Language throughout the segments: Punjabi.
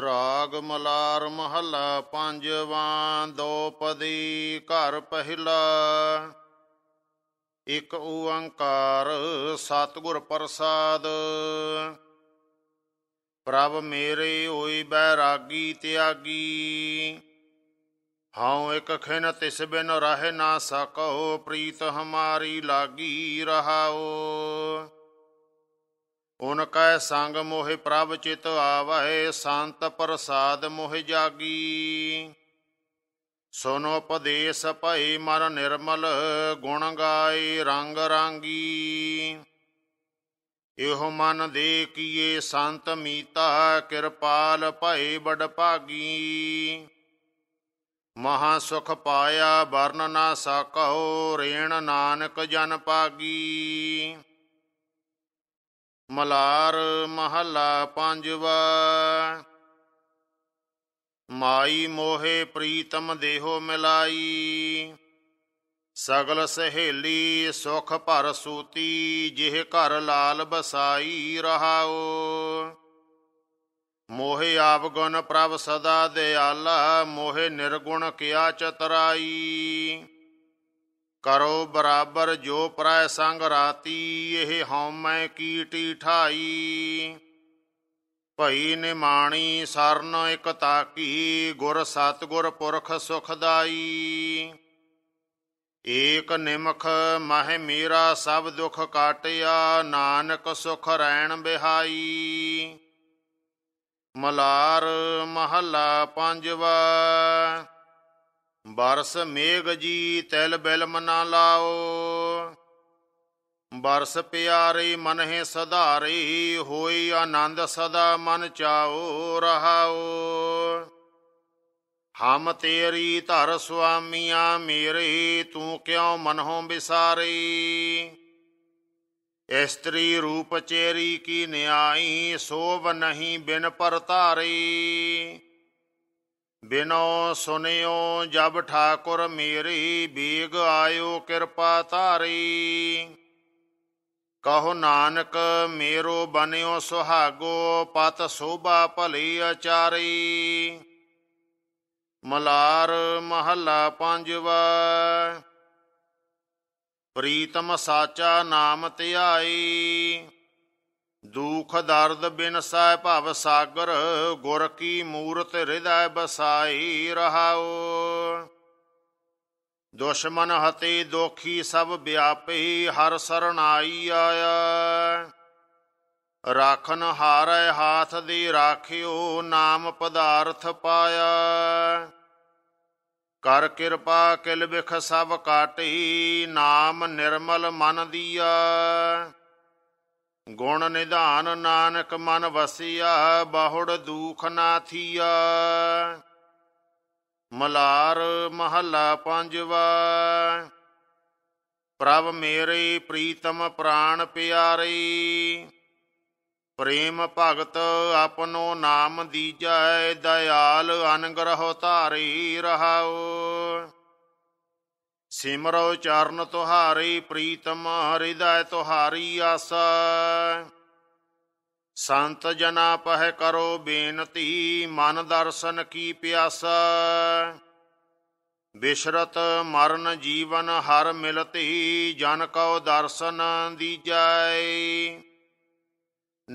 ਰਾਗ ਮਲਾਰ ਮਹੱਲਾ ਪੰਜਵਾਂ ਦੋਪਦੀ ਘਰ ਪਹਿਲਾ ਇਕ ਓੰਕਾਰ ਸਤਗੁਰ ਪ੍ਰਸਾਦ ਪ੍ਰਭ ਮੇਰੇ ਹੋਈ ਬੈਰਾਗੀ ਤਿਆਗੀ ਹਉ ਇਕ ਖਿਨ ਤਿਸ ਬਿਨ ਰਹਿ ਨਾ ਸਕੋ ਪ੍ਰੀਤ ਹਮਾਰੀ ਲਾਗੀ ਰਹਾਓ ਉਨ ਕੈ ਸੰਗ ਮੋਹਿ ਪ੍ਰਭ ਚਿਤ ਆਵਹਿ ਸੰਤ ਪ੍ਰਸਾਦ ਮੋਹਿ ਜਾਗੀ ਸੁਨੋ ਉਪਦੇਸ ਭਈ ਮਨ ਨਿਰਮਲ ਗੁਣ ਗਾਈ ਰੰਗ ਰਾਂਗੀ ਇਹੋ ਮਨ ਦੇ ਕੀਏ ਸੰਤ ਮੀਤਾ ਕਿਰਪਾਲ ਭਈ ਬੜ ਭਾਗੀ ਮਹਾ ਸੁਖ ਪਾਇਆ ਵਰਨ ਨਾ ਸਕਹੁ ਰੇਣ ਨਾਨਕ ਜਨ ਪਾਗੀ ਮਲਾਰ ਮਹੱਲਾ ਪੰਜਵਾ ਮਾਈ ਮੋਹੇ ਪ੍ਰੀਤਮ ਦੇਹੋ ਮਿਲਾਈ ਸਗਲ ਸਹੇਲੀ ਸੁਖ ਭਰ ਸੂਤੀ ਜਿਹ ਘਰ ਲਾਲ ਬਸਾਈ ਰਹਾਓ ਮੋਹੇ ਆਪ ਗੁਣ ਪ੍ਰਭ ਸਦਾ ਦਿਆਲਾ ਮੋਹੇ ਨਿਰਗੁਣ ਕਿਆ ਚਤਰਾਈ ਕਰੋ ਬਰਾਬਰ ਜੋ ਪ੍ਰੈ ਸੰਗ ਰਾਤੀ ਇਹ ਹਉਮੈ ਕੀਟੀ ਠਾਈ ਭਈ ਨਿਮਾਣੀ ਸਰਨ ਇਕ ਤਾਕੀ ਗੁਰ ਸਤਗੁਰ ਪੁਰਖ ਸੁਖਦਾਈ ਏਕ ਨਿਮਖ ਮਹਿ ਮੇਰਾ ਸਭ ਦੁਖ ਕਾਟਿਆ ਨਾਨਕ ਸੁਖ ਰੈਣ ਬਿਹਾਈ ਮਲਾਰ ਮਹੱਲਾ ਪੰਜਵਾ ਬਰਸ ਮੇਗ ਜੀ ਤੈਲ ਬਿਲ ਮਨਾ ਲਾਓ ਬਰਸ ਪਿਆਰੀ ਮਨ ਹੈ ਸਧਾਰੀ ਹੋਈ ਆਨੰਦ ਸਦਾ ਮਨ ਚਾਓ ਰਹਾਓ ਹਮ ਤੇਰੀ ਧਰ ਸੁਆਮੀਆ ਮੇਰੇ ਤੂੰ ਕਿਉ ਮਨਹੋਂ ਬਿਸਾਰੀ ਇਸਤਰੀ ਰੂਪ ਚੇਰੀ ਕੀ ਨਿਆਈ ਸੋਭ ਨਹੀਂ ਬਿਨ ਪਰਤਾਰੀ ਬਿਨੋ ਸੁਨਿਓ ਜਬ ਠਾਕੁਰ ਮੇਰੀ ਬੀਗ ਆਇਓ ਕਿਰਪਾ ਧਾਰੀ ਕਹੋ ਨਾਨਕ ਮੇਰੋ ਬਨਿਓ ਸੁਹਾਗੋ ਪਤ ਸੋਭਾ ਭਲੀ ਆਚਾਰੀ ਮਲਾਰ ਮਹੱਲਾ ਪੰਜਵਾ ਪ੍ਰੀਤਮ ਸਾਚਾ ਨਾਮ ਧਿਆਈ ਦੁਖ ਦਰਦ ਬਿਨ ਸਾਇ ਭਵ ਸਾਗਰ ਗੁਰ ਕੀ ਮੂਰਤ ਹਿਰਦੈ ਬਸਾਈ ਰਹਾਓ ਦੁਸ਼ਮਨ ਹਤੇ ਦੋਖੀ ਸਭ ਵਿਆਪੇ ਹਰ ਸਰਣਾਈ ਆਇਆ ਰਾਖਨ ਹਾਰੈ ਹਾਥ ਦੀ ਰਾਖਿਓ ਨਾਮ ਪਦਾਰਥ ਪਾਇਆ ਕਰ ਕਿਰਪਾ ਕਿਲ ਬਿਖ ਸਭ ਕਾਟੀ ਨਾਮ ਨਿਰਮਲ ਮਨ ਦੀਆ ਗੁਣ ਨਿਧਾਨ ਨਾਨਕ ਮਨ ਵਸਿਆ ਬਾਹੜ ਦੂਖ ਨਾ ਥੀਆ ਮਲਾਰ ਮਹੱਲਾ ਪੰਜਵਾ ਪ੍ਰਭ ਮੇਰੇ ਪ੍ਰੀਤਮ ਪ੍ਰਾਣ ਪਿਆਰੇ ਪ੍ਰੇਮ ਭਗਤ ਆਪਣੋ ਨਾਮ ਦੀਜੈ ਦਇਆਲ ਅਨਗ੍ਰਹ ਧਾਰੀ ਰਹਾਓ ਸਿਮਰੋ ਚਰਨ ਤੁਹਾਰੀ ਪ੍ਰੀਤਮ ਹਿਰਦੈ ਤੁਹਾਰੀ ਆਸ ਸੰਤ ਜਨਾ ਪਹਿ ਕਰੋ ਬੇਨਤੀ ਮਨ ਦਰਸ਼ਨ ਕੀ ਪਿਆਸ ਬਿਸ਼ਰਤ ਮਰਨ ਜੀਵਨ ਹਰ ਮਿਲਤੀ ਜਨ ਕਉ ਦਰਸ਼ਨ ਦੀਜੈ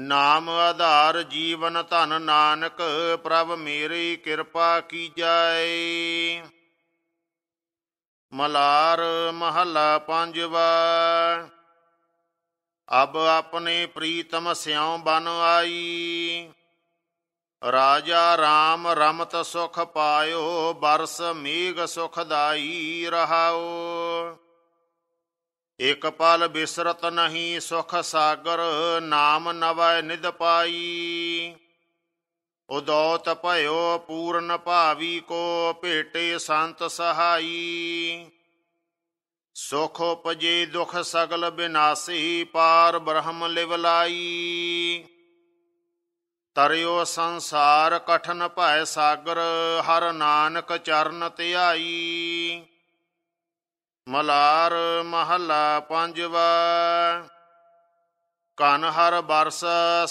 ਨਾਮ ਆਧਾਰ ਜੀਵਨ ਧਨ ਨਾਨਕ ਪ੍ਰਭ ਮੇਰੀ ਕਿਰਪਾ ਕੀਜੈ ਮਲਾਰ ਮਹੱਲਾ ਪੰਜਵਾ ਅਬ ਆਪਣੇ ਪ੍ਰੀਤਮ ਸਿਉ ਬਨ ਆਈ ਰਾਜਾ RAM ਰਮਤ ਸੁਖ ਪਾਇਓ ਬਰਸ ਸੁਖ ਸੁਖਦਾਈ ਰਹਾਓ ਇਕ ਪਲ ਬਿਸਰਤ ਨਹੀਂ ਸੁਖ ਸਾਗਰ ਨਾਮ ਨਵੈ ਨਿਦ ਪਾਈ ਉਦੋਤ ਭਇਓ ਪੂਰਨ ਭਾਵੀ ਕੋ ਭੇਟੇ ਸੰਤ ਸਹਾਈ ਸੁਖ ਉਪਜੇ ਦੁਖ ਸਗਲ ਬਿਨਾਸੀ ਪਾਰ ਬ੍ਰਹਮ ਲਿਵਲਾਈ ਤਰਿਓ ਸੰਸਾਰ ਕਠਨ ਭੈ ਸਾਗਰ ਹਰ ਨਾਨਕ ਚਰਨ ਧਿਆਈ ਮਲਾਰ ਮਹਲਾ ਪੰਜਵਾ ਕਨ ਹਰ ਬਰਸ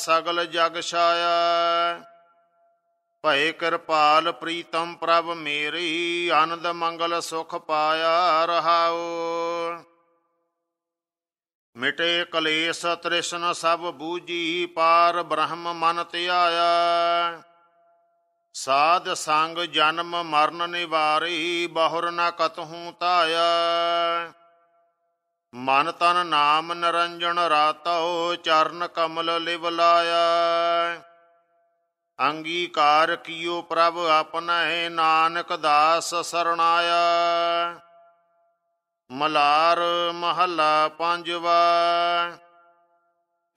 ਸਗਲ ਜਗ ਛਾਇਆ ਭਏ ਕਿਰਪਾਲ ਪ੍ਰੀਤਮ ਪ੍ਰਭ ਮੇਰੀ ਆਨੰਦ ਮੰਗਲ ਸੁਖ ਪਾਇਆ ਰਹਾਉ ਮਿਟੇ ਕਲੇਸ਼ ਤ੍ਰਿਸ਼ਨ ਸਭ ਬੂਜੀ ਪਾਰ ਬ੍ਰਹਮ ਮਨ ਧਿਆਇਆ ਸਾਧ ਸੰਗ ਜਨਮ ਮਰਨ ਨਿਵਾਰੀ ਬਹੁਰ ਨ ਕਤਹੂ ਤਾਇਆ ਮਨ ਤਨ ਨਾਮ ਨਰੰਜਨ ਰਾਤੋ ਚਰਨ ਕਮਲ ਲਿਵ ਲਾਇਆ ਅੰਗੀਕਾਰ ਕੀਓ ਪ੍ਰਭ ਆਪਣਾ ਹੈ ਨਾਨਕ ਦਾਸ ਸਰਣਾਇ ਮਲਾਰ ਮਹੱਲਾ ਪੰਜਵਾ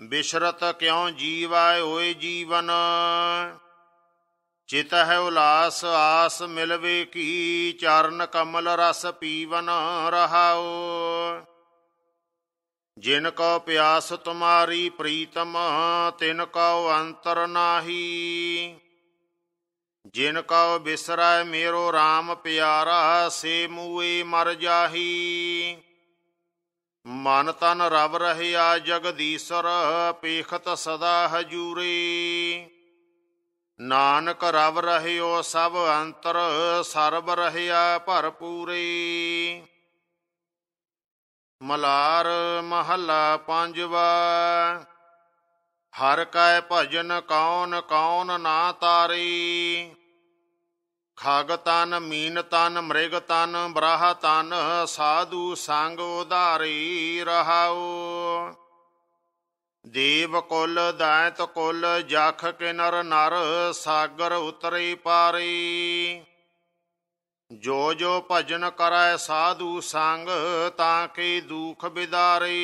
ਬਿਸ਼ਰਤ ਕਿਉ ਜੀਵਾ ਹੋਏ ਜੀਵਨ ਚਿਤ ਹੈ ਉਲਾਸ ਆਸ ਮਿਲਵੇ ਕੀ ਚਰਨ ਕਮਲ ਰਸ ਪੀਵਨ ਰਹਾਓ ਜਿਨ ਕਉ ਪਿਆਸ ਤੁਮਾਰੀ ਪ੍ਰੀਤਮ ਤਿਨ ਕਉ ਅੰਤਰ ਨਾਹੀ ਜਿਨ ਕਉ ਬਿਸਰੈ ਮੇਰੋ RAM ਪਿਆਰਾ ਸੇ ਮੂਏ ਮਰ ਜਾਹੀ ਮਨ ਤਨ ਰਵ ਰਹਿਆ ਜਗਦੀਸ਼ਰ ਪੀਖਤ ਸਦਾ ਹਜੂਰੇ ਨਾਨਕ ਰਵ ਰਹਿਓ ਸਭ ਅੰਤਰ ਸਰਬ ਰਹਿਆ ਭਰਪੂਰੇ ਮਲਾਰ ਮਹੱਲਾ ਪੰਜਵਾ ਹਰ ਕੈ ਭਜਨ ਕੌਣ ਕੌਣ ਨਾ ਤਾਰੀ ਖਗ ਤਨ ਮੀਨ ਤਨ ਮ੍ਰਿਗ ਤਨ ਬਰਾਹ ਤਨ ਸਾਧੂ ਸੰਗ ਉਧਾਰੀ ਰਹਾਉ ਦੇਵ ਕੁਲ ਦਾਇਤ ਕੁਲ ਜਖ ਕਿਨਰ ਨਰ ਸਾਗਰ ਉਤਰੀ ਪਾਰੀ ਜੋ ਜੋ ਭਜਨ ਕਰੈ ਸਾਧੂ ਸੰਗ ਤਾਂ ਕੀ ਦੁਖ ਬਿਦਾਰੀ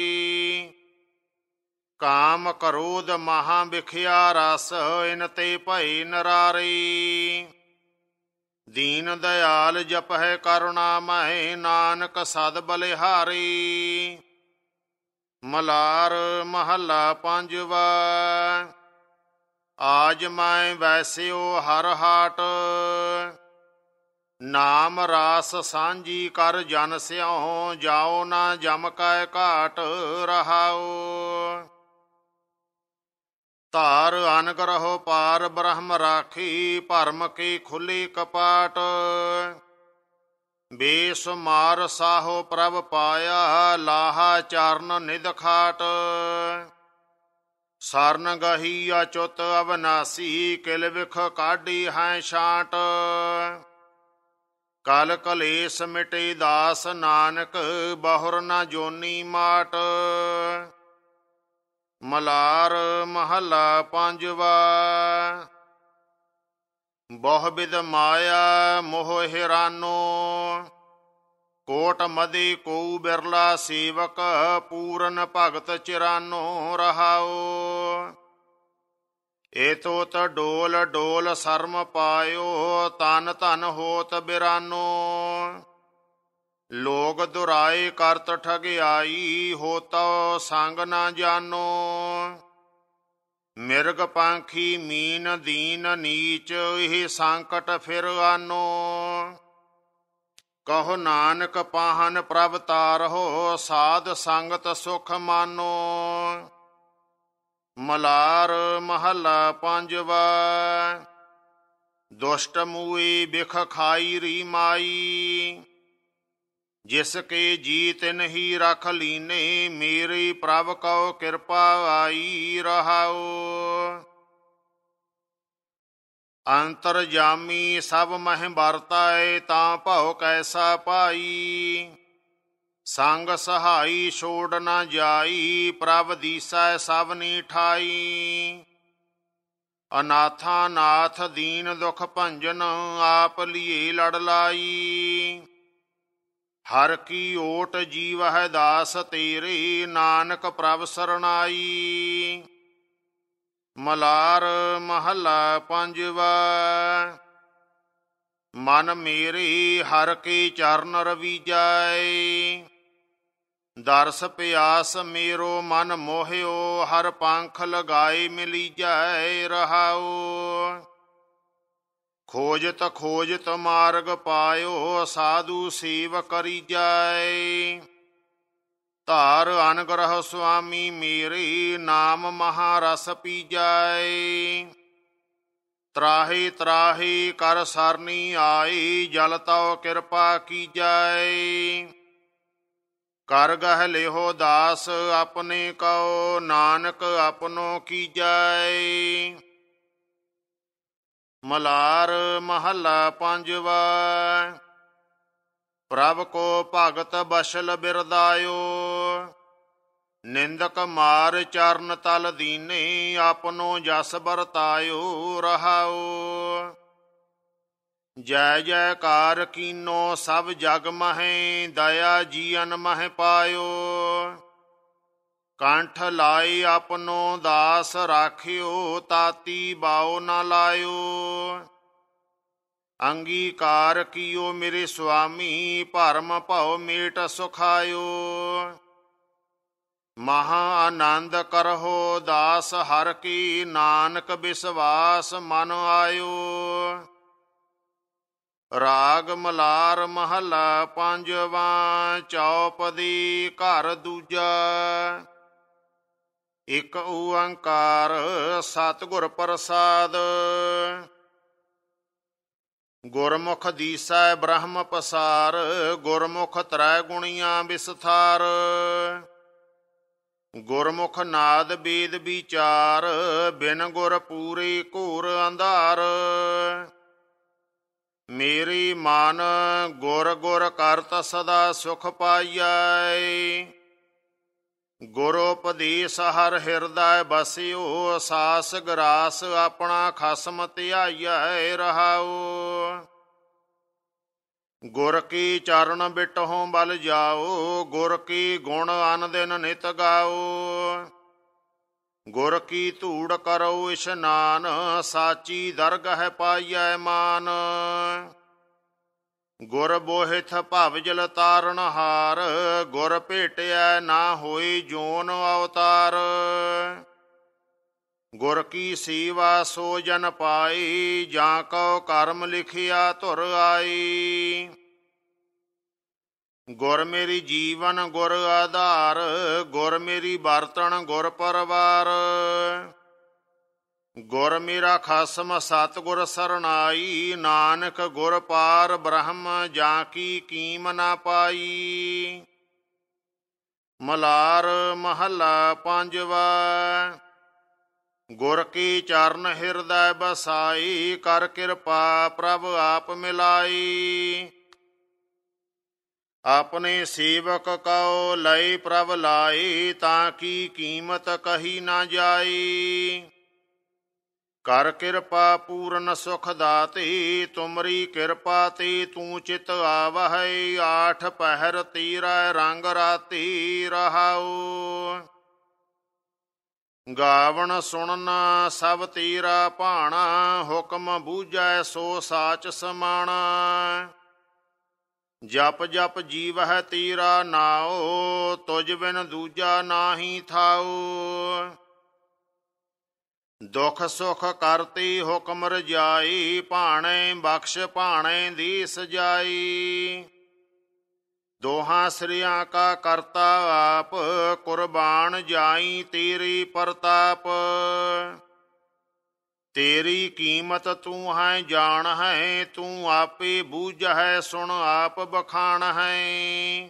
ਕਾਮ ਕਰੋਧ ਮਹਾ ਵਿਖਿਆ ਰਸ ਇਨ ਤੇ ਭਈ ਨਰਾਰੀ ਦੀਨ ਦਿਆਲ ਜਪਹਿ ਕਰੁਣਾ ਮਹਿ ਨਾਨਕ ਸਦ ਬਲਿਹਾਰੀ ਮਲਾਰ ਮਹੱਲਾ ਪੰਜਵਾ ਆਜ ਮੈਂ ਵੈਸਿਓ ਹਰ ਹਾਟ ਨਾਮ ਰਾਸ ਸਾਂਝੀ ਕਰ ਜਨ ਸਿਓ ਜਾਓ ਨਾ ਜਮ ਕੈ ਘਾਟ ਰਹਾਓ ਧਾਰ ਅਨਗ ਰਹੋ ਪਾਰ ਬ੍ਰਹਮ ਰਾਖੀ ਭਰਮ ਕੀ ਖੁੱਲੀ ਕਪਾਟ ਬੇਸ ਮਾਰ ਸਾਹੋ ਪ੍ਰਭ ਪਾਇਆ ਲਾਹਾ ਚਰਨ ਨਿਦਖਾਟ ਸਰਨ ਗਹੀ ਅਚੁਤ ਅਵਨਾਸੀ ਕਿਲ ਵਿਖ ਕਾਢੀ ਹੈ ਛਾਟ ਕਲ ਕਲੇਸ਼ ਮਿਟੇ ਦਾਸ ਨਾਨਕ ਬਹੁਰ ਨਾ ਜੋਨੀ ਮਾਟ ਮਲਾਰ ਮਹਲਾ ਪੰਜਵਾ ਬਹੁ ਬਿਦ ਮਾਇਆ ਮੋਹ ਹਿਰਾਨੋ ਕੋਟ ਮਦੀ ਕੋ ਬਿਰਲਾ ਸੇਵਕ ਪੂਰਨ ਭਗਤ ਚਿਰਾਨੋ ਰਹਾਓ ਏਤੋ ਤ ਡੋਲ ਡੋਲ ਸਰਮ ਪਾਇਓ ਤਨ ਤਨ ਹੋਤ ਬਿਰਾਨੋ ਲੋਗ ਦੁਰਾਏ ਕਰਤ ਠਗਿਆਈ ਹੋਤ ਸੰਗ ਨਾ ਜਾਨੋ ਮਿਰਗ ਪੰਖੀ ਮੀਨ ਦੀਨ ਨੀਚ ਇਹ ਸੰਕਟ ਫਿਰ ਆਨੋ ਕਹੋ ਨਾਨਕ ਪਾਹਨ ਪ੍ਰਭ ਹੋ ਸਾਧ ਸੰਗਤ ਸੁਖ ਮਾਨੋ ਮਲਾਰ ਮਹੱਲਾ ਪੰਜਵਾ ਦੁਸ਼ਟ ਮੂਈ ਬਿਖ ਖਾਈ ਰੀ ਮਾਈ ਜਿਸ ਕੇ ਜੀਤ ਨਹੀਂ ਰਖ ਲੀਨੇ ਮੇਰੀ ਪ੍ਰਭ ਕਉ ਕਿਰਪਾ ਆਈ ਰਹਾਉ ਅੰਤਰ ਜਾਮੀ ਸਭ ਮਹਿ ਵਰਤਾਏ ਤਾਂ ਭਉ ਕੈਸਾ ਪਾਈ ਸੰਗ ਸਹਾਈ ਛੋੜ ਨਾ ਜਾਈ ਪ੍ਰਭ ਦੀਸੈ ਸਭ ਨੀ ਠਾਈ ਅਨਾਥਾ ਨਾਥ ਦੀਨ ਦੁਖ ਭੰਜਨ ਆਪ ਲਈ ਲੜ ਲਾਈ ਹਰ ਕੀ ਓਟ ਜੀਵ ਹੈ ਦਾਸ ਤੇਰੇ ਨਾਨਕ ਪ੍ਰਭ ਸਰਣਾਈ ਮਲਾਰ ਮਹਲਾ ਪੰਜਵਾ ਮਨ ਮੇਰੇ ਹਰ ਕੇ ਚਰਨ ਰਵੀ ਜਾਏ ਦਰਸ ਪਿਆਸ ਮੇਰੋ ਮਨ ਮੋਹਿਓ ਹਰ ਪੰਖ ਲਗਾਈ ਮਿਲੀ ਜਾਏ ਰਹਾਉ ਖੋਜਤ ਖੋਜਤ ਮਾਰਗ ਪਾਇਓ ਸਾਧੂ ਸੇਵ ਕਰੀ ਜਾਏ ਧਾਰ ਅਨਗ੍ਰਹ ਸੁਆਮੀ ਮੇਰੇ ਨਾਮ ਮਹਾਰਸ ਪੀ ਜਾਏ ਤਰਾਹੀ ਤਰਾਹੀ ਕਰ ਸਰਨੀ ਆਈ ਜਲ ਤਉ ਕਿਰਪਾ ਕੀ ਜਾਏ ਕਰ ਗਹ ਲਿਹੋ ਦਾਸ ਆਪਣੇ ਕਉ ਨਾਨਕ ਆਪਨੋ ਕੀਜੈ ਮਲਾਰ ਮਹੱਲਾ ਪੰਜਵਾ ਪ੍ਰਭ ਕੋ ਭਗਤ ਬਸ਼ਲ ਬਿਰਦਾਇਓ ਨਿੰਦਕ ਮਾਰ ਚਰਨ ਤਲ ਦੀਨੇ ਆਪਨੋ ਜਸ ਬਰਤਾਇਓ ਰਹਾਓ ਜੈ ਜੈਕਾਰ ਕੀਨੋ ਸਭ ਜਗ ਮਹੈ ਦਇਆ ਜੀਵਨ ਮਹਿ ਪਾਇਓ ਕੰਠ ਲਾਈ ਆਪਨੋ ਦਾਸ ਰਾਖਿਓ ਤਾਤੀ ਬਾਉ ਨਾ ਲਾਇਓ ਅੰਗੀਕਾਰ ਕੀਓ ਮੇਰੇ ਸੁਆਮੀ ਭਰਮ ਭਉ ਮੇਟ ਸੁਖਾਇਓ ਮਹਾ ਆਨੰਦ ਕਰਹੋ ਦਾਸ ਹਰ ਕੀ ਨਾਨਕ ਵਿਸਵਾਸ ਮਨ ਆਇਓ ਰਾਗ ਮਲਾਰ ਮਹਲਾ ਪੰਜਵਾਂ ਚੌਪਦੀ ਘਰ ਦੂਜਾ ਇਕ ਓੰਕਾਰ ਸਤਗੁਰ ਪ੍ਰਸਾਦ ਗੁਰਮੁਖ ਦੀਸੈ ਬ੍ਰਹਮ ਪਸਾਰ ਗੁਰਮੁਖ ਤਰੈ ਗੁਣੀਆਂ ਵਿਸਥਾਰ ਗੁਰਮੁਖ ਨਾਦ ਬੀਦ ਵਿਚਾਰ ਬਿਨ ਗੁਰ ਪੂਰੇ ਘੂਰ ਅੰਧਾਰ ਮੇਰੀ ਮਨ ਗੁਰ ਗੁਰ ਕਰਤ ਸਦਾ ਸੁਖ ਪਾਈਐ ਗੁਰ ਉਪਦੇਸ ਹਰ ਹਿਰਦੈ ਬਸਿਓ ਸਾਸ ਗਰਾਸ ਆਪਣਾ ਖਸਮ ਧਿਆਈਐ ਰਹਾਉ ਗੁਰ ਕੀ ਚਰਨ ਬਿਟਹੋਂ ਬਲ ਜਾਓ ਗੁਰ ਕੀ ਗੁਣ ਅਨ ਦਿਨ ਨਿਤ ਗਾਓ ਗੁਰ ਕੀ ਧੂੜ ਕਰੋ ਇਸ਼ਨਾਨ ਸਾਚੀ ਹੈ ਪਾਈਐ ਮਾਨ ਗੁਰ ਬੋਹਿਥ ਭਵ ਜਲ ਤਾਰਨ ਹਾਰ ਗੁਰ ਭੇਟਿਐ ਨਾ ਹੋਈ ਜੋਨ ਅਵਤਾਰ ਗੁਰ ਕੀ ਸੇਵਾ ਸੋ ਜਨ ਪਾਈ ਜਾਂ ਕਉ ਕਰਮ ਲਿਖਿਆ ਧੁਰ ਆਈ ਗੁਰ ਮੇਰੀ ਜੀਵਨ ਗੁਰ ਆਧਾਰ ਗੁਰ ਮੇਰੀ ਵਰਤਣ ਗੁਰ ਪਰਵਾਰ ਗੁਰ ਮੇਰਾ ਖਸਮ ਸਤਗੁਰ ਸਰਣਾਈ ਨਾਨਕ ਗੁਰ ਪਾਰ ਬ੍ਰਹਮ ਜਾਂ ਕੀ ਕੀਮ ਨਾ ਪਾਈ ਮਲਾਰ ਮਹੱਲਾ ਪੰਜਵਾ ਗੁਰ ਕੀ ਚਰਨ ਹਿਰਦੈ ਬਸਾਈ ਕਰ ਕਿਰਪਾ ਪ੍ਰਭ ਆਪ ਮਿਲਾਈ ਆਪਣੇ ਸੇਵਕ ਕਉ ਲਈ ਪ੍ਰਭ ਲਾਈ ਤਾਂ ਕੀ ਕੀਮਤ ਕਹੀ ਨਾ ਜਾਈ ਕਰ ਕਿਰਪਾ ਪੂਰਨ ਸੁਖ ਦਾਤੇ ਤੁਮਰੀ ਕਿਰਪਾ ਤੇ ਤੂੰ ਚਿਤ ਆਵਹਿ ਆਠ ਪਹਿਰ ਤੀਰਾ ਰੰਗ ਰਾਤੀ ਰਹਾਉ ਗਾਵਣ ਸੁਣਨਾ ਸਭ ਤੀਰਾ ਭਾਣਾ ਹੁਕਮ ਬੂਝੈ ਸੋ ਸਾਚ ਸਮਾਣਾ ਜਪ ਜਪ ਜੀਵ ਹੈ ਤੇਰਾ ਨਾਉ ਤੁਜ ਬਿਨ ਦੂਜਾ ਨਾਹੀ ਥਾਉ ਦੁਖ ਸੁਖ ਕਰਤੀ ਹੁਕਮ ਰਜਾਈ ਭਾਣੇ ਬਖਸ਼ ਭਾਣੇ ਦੀ ਸਜਾਈ ਦੋਹਾਂ ਸ੍ਰੀਆਂ ਕਾ ਕਰਤਾ ਆਪ ਕੁਰਬਾਨ ਜਾਈ ਤੇਰੀ ਪ੍ਰਤਾਪ ਤੇਰੀ ਕੀਮਤ ਤੂੰ ਹੈ ਜਾਣ ਹੈ ਤੂੰ ਆਪੇ ਬੂਝ ਹੈ ਸੁਣ ਆਪ ਬਖਾਣ ਹੈ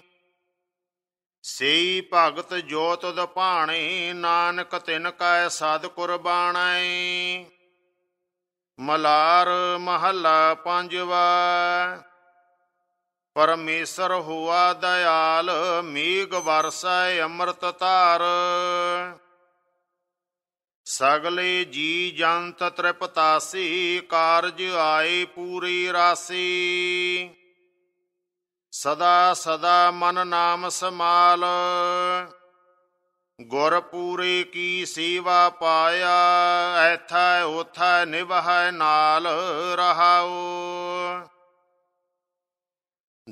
ਸੇ ਭਗਤ ਜੋਤ ਦਪਾਣੇ ਨਾਨਕ ਤਿਨ ਕੈ ਸਦ ਕੁਰਬਾਣੈ ਮਲਾਰ ਮਹੱਲਾ ਪੰਜਵਾ ਪਰਮੇਸ਼ਰ ਹੋਆ ਦਇਆਲ ਮੀਗ ਵਰਸੈ ਅੰਮ੍ਰਿਤ ਧਾਰ ਸਗਲੇ ਜੀ ਜੰਤ ਤ੍ਰਿਪਤਾਸੀ ਕਾਰਜ ਆਏ ਪੂਰੀ ਰਾਸੀ ਸਦਾ ਸਦਾ ਮਨ ਨਾਮ ਸਮਾਲ ਗੁਰ ਪੂਰੇ ਕੀ ਸੇਵਾ ਪਾਇਆ ਐਥਾ ਉਥੈ ਨਿਵਹੈ ਨਾਲ ਰਹਾਉ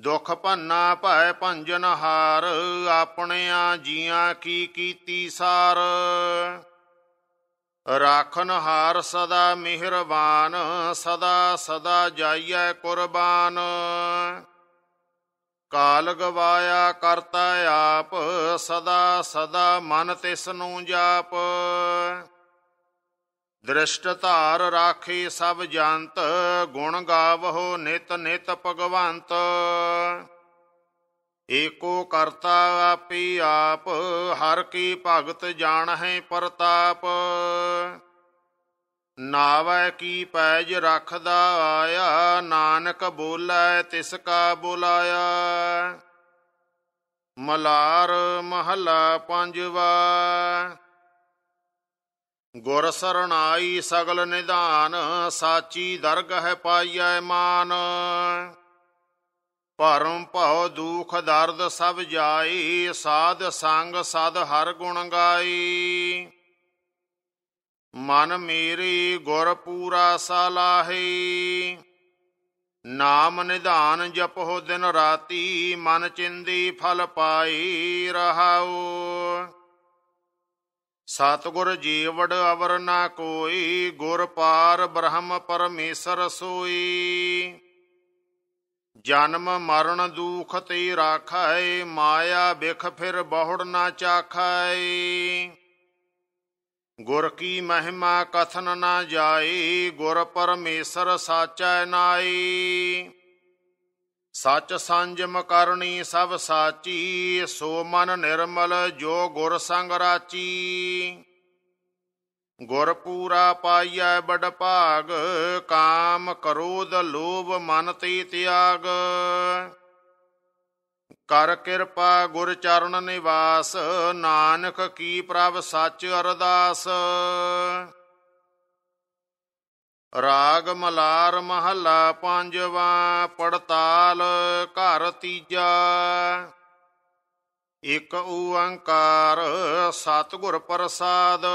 ਦੁਖ ਭੰਨਾ ਭੈ ਭੰਜਨ ਹਾਰ ਆਪਣਿਆਂ ਜੀਆਂ ਕੀ ਕੀਤੀ ਸਾਰ ਰਾਖਨ ਹਾਰ ਸਦਾ ਮਿਹਰਬਾਨ ਸਦਾ ਸਦਾ ਜਾਈਐ ਕੁਰਬਾਨ ਕਾਲ ਗਵਾਇਆ ਕਰਤਾ ਆਪ ਸਦਾ ਸਦਾ ਮਨ ਤਿਸ ਨੂੰ ਜਾਪ ਦ੍ਰਿਸ਼ਟ ਧਾਰ ਰਾਖੀ ਸਭ ਜੰਤ ਗੁਣ ਗਾਵਹੁ ਨਿਤ ਨਿਤ ਭਗਵੰਤ ਏਕੋ ਕਰਤਾ ਆਪੀ ਆਪ ਹਰ ਕੀ ਭਗਤ ਜਾਣ ਹੈ ਪ੍ਰਤਾਪ ਨਾਵੈ ਕੀ ਪੈਜ ਰਖਦਾ ਆਇਆ ਨਾਨਕ ਬੋਲੇ ਤਿਸ ਕਾ ਬੁਲਾਇਆ ਮਲਾਰ ਮਹਲਾ ਪੰਜਵਾ ਗੁਰ ਸਰਣਾਈ ਸਗਲ ਨਿਧਾਨ ਸਾਚੀ ਦਰਗਹ ਪਾਈਐ ਮਾਨ ਭਰਮ ਭਉ ਦੁਖ ਦਰਦ ਸਭ ਜਾਈ ਸਾਧ ਸੰਗ ਸਦ ਹਰ ਗੁਣ ਗਾਈ ਮਨ ਮੇਰੀ ਗੁਰ ਪੂਰਾ ਸਲਾਹੀ ਨਾਮ ਨਿਧਾਨ ਜਪੋ ਦਿਨ ਰਾਤੀ ਮਨ ਚਿੰਦੀ ਫਲ ਪਾਈ ਰਹਾਉ ਸਤਗੁਰ ਜੀਵੜ ਅਵਰ ਨਾ ਕੋਈ ਗੁਰ ਪਾਰ ਬ੍ਰਹਮ ਪਰਮੇਸ਼ਰ ਸੋਈ ਜਨਮ ਮਰਨ ਦੁਖ ਤੇ ਰਾਖੈ ਮਾਇਆ ਬਿਖ ਫਿਰ ਬਹੁੜ ਨਾ ਚਾਖੈ ਗੁਰ ਕੀ ਮਹਿਮਾ ਕਥਨ ਨਾ ਜਾਏ ਗੁਰ ਪਰਮੇਸ਼ਰ ਸਾਚੈ ਨਾਈ ਸੱਚ ਸੰਜਮ ਕਰਨੀ ਸਭ ਸਾਚੀ ਸੋ ਮਨ ਨਿਰਮਲ ਜੋ ਗੁਰ ਸੰਗ ਰਾਚੀ ਗੁਰ ਪੂਰਾ ਪਾਈਐ ਬੜ ਭਾਗ ਕਾਮ ਕਰੋਧ ਲੋਭ ਮਨ ਤੇ ਤਿਆਗ ਕਰ ਕਿਰਪਾ ਗੁਰ ਚਰਨ ਨਿਵਾਸ ਨਾਨਕ ਕੀ ਪ੍ਰਭ ਸੱਚ ਅਰਦਾਸ ਰਾਗ ਮਲਾਰ ਮਹੱਲਾ ਪੰਜਵਾ ਪੜਤਾਲ ਘਰ ਤੀਜਾ ਇਕ ਓੰਕਾਰ ਸਤਿਗੁਰ ਪ੍ਰਸਾਦ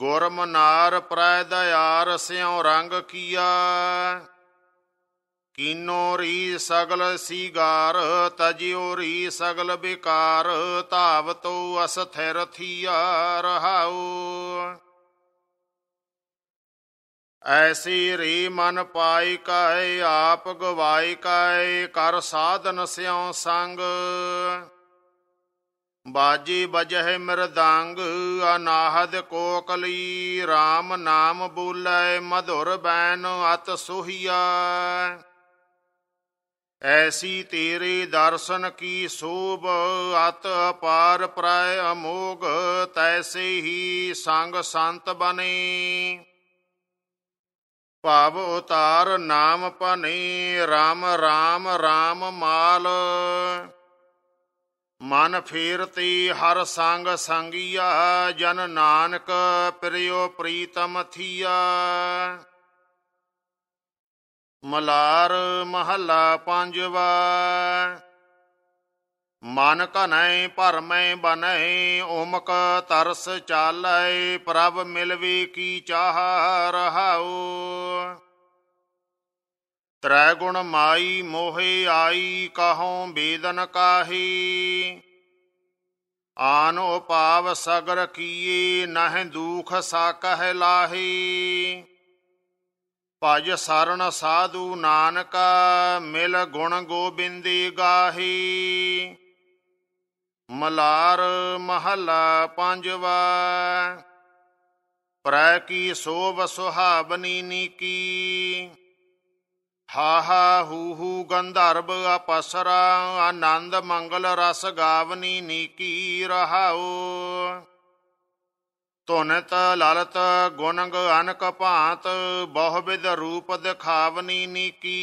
ਗੁਰਮਨਾਰ ਪ੍ਰੈ ਦਇਆਰ ਸਿਉ ਰੰਗ ਕੀਆ ਕੀਨੋ ਰੀ ਸਗਲ ਸੀਗਾਰ ਤਜਿਓ ਰੀ ਸਗਲ ਬਿਕਾਰ ਧਾਵ ਤੋ ਅਸਥਿਰ ਥੀਆ ਰਹਾਉ ਐਸੀ ਰੀ ਮਨ ਪਾਈ ਕਾਇ ਆਪ ਗਵਾਈ ਕਾਇ ਕਰ ਸਾਧਨ ਸਿਉ ਸੰਗ ਬਾਜੀ ਬਜਹਿ ਮਰਦੰਗ ਅਨਾਹਦ ਕੋਕਲੀ RAM ਨਾਮ ਬੂਲੇ ਮਧੁਰ ਬੈਨ ਅਤ ਸੁਹੀਆ ਐਸੀ ਤੇਰੇ ਦਰਸ਼ਨ ਕੀ ਸੋਭ ਅਤ ਅਪਾਰ ਪ੍ਰਾਇ ਅਮੋਗ ਤੈਸੇ ਹੀ ਸੰਗ ਸੰਤ ਬਨੇ ਭਾਵ ਉਤਾਰ ਨਾਮ ਭਨੀ RAM RAM RAM ਮਾਲ ਮਨ ਫੇਰਤੀ ਹਰ ਸੰਗ ਸੰਗੀਆ ਜਨ ਨਾਨਕ ਪ੍ਰਿਓ ਪ੍ਰੀਤਮ ਥੀਆ ਮਲਾਰ ਮਹੱਲਾ ਪੰਜਵਾ ਮਨ ਕਨੈ ਭਰਮੈ ਬਨੈ ਓਮਕ ਤਰਸ ਚਾਲੈ ਪ੍ਰਭ ਮਿਲਵੀ ਕੀ ਚਾਹ ਰਹਾਉ ਤ੍ਰੈ ਗੁਣ ਮਾਈ ਮੋਹਿ ਆਈ ਕਹਉ ਬੇਦਨ ਕਾਹੀ ਆਨ ਉਪਾਵ ਸਗਰ ਕੀਏ ਨਹਿ ਦੁਖ ਸਾ ਕਹਿ ਲਾਹੀ ਭਜ ਸਰਣ ਸਾਧੂ ਨਾਨਕ ਮਿਲ ਗੁਣ ਗੋਬਿੰਦੀ ਗਾਹੀ ਮਲਾਰ ਮਹੱਲਾ ਪੰਜਵਾ ਪ੍ਰੈ ਕੀ ਸੋਭ ਸੁਹਾਵਨੀ ਹਾ ਹਾ ਹੂ ਹੂ ਗੰਧਰਬ ਅਪਸਰਾ ਆਨੰਦ ਮੰਗਲ ਰਸ ਗਾਵਨੀ ਨੀਕੀ ਰਹਾਉ ਤੁਨਤ ਲਲਤ ਗੁਣੰਗ ਅਨਕ ਭਾਂਤ ਬਹੁ ਵਿਦ ਰੂਪ ਦਿਖਾਵਨੀ ਨੀਕੀ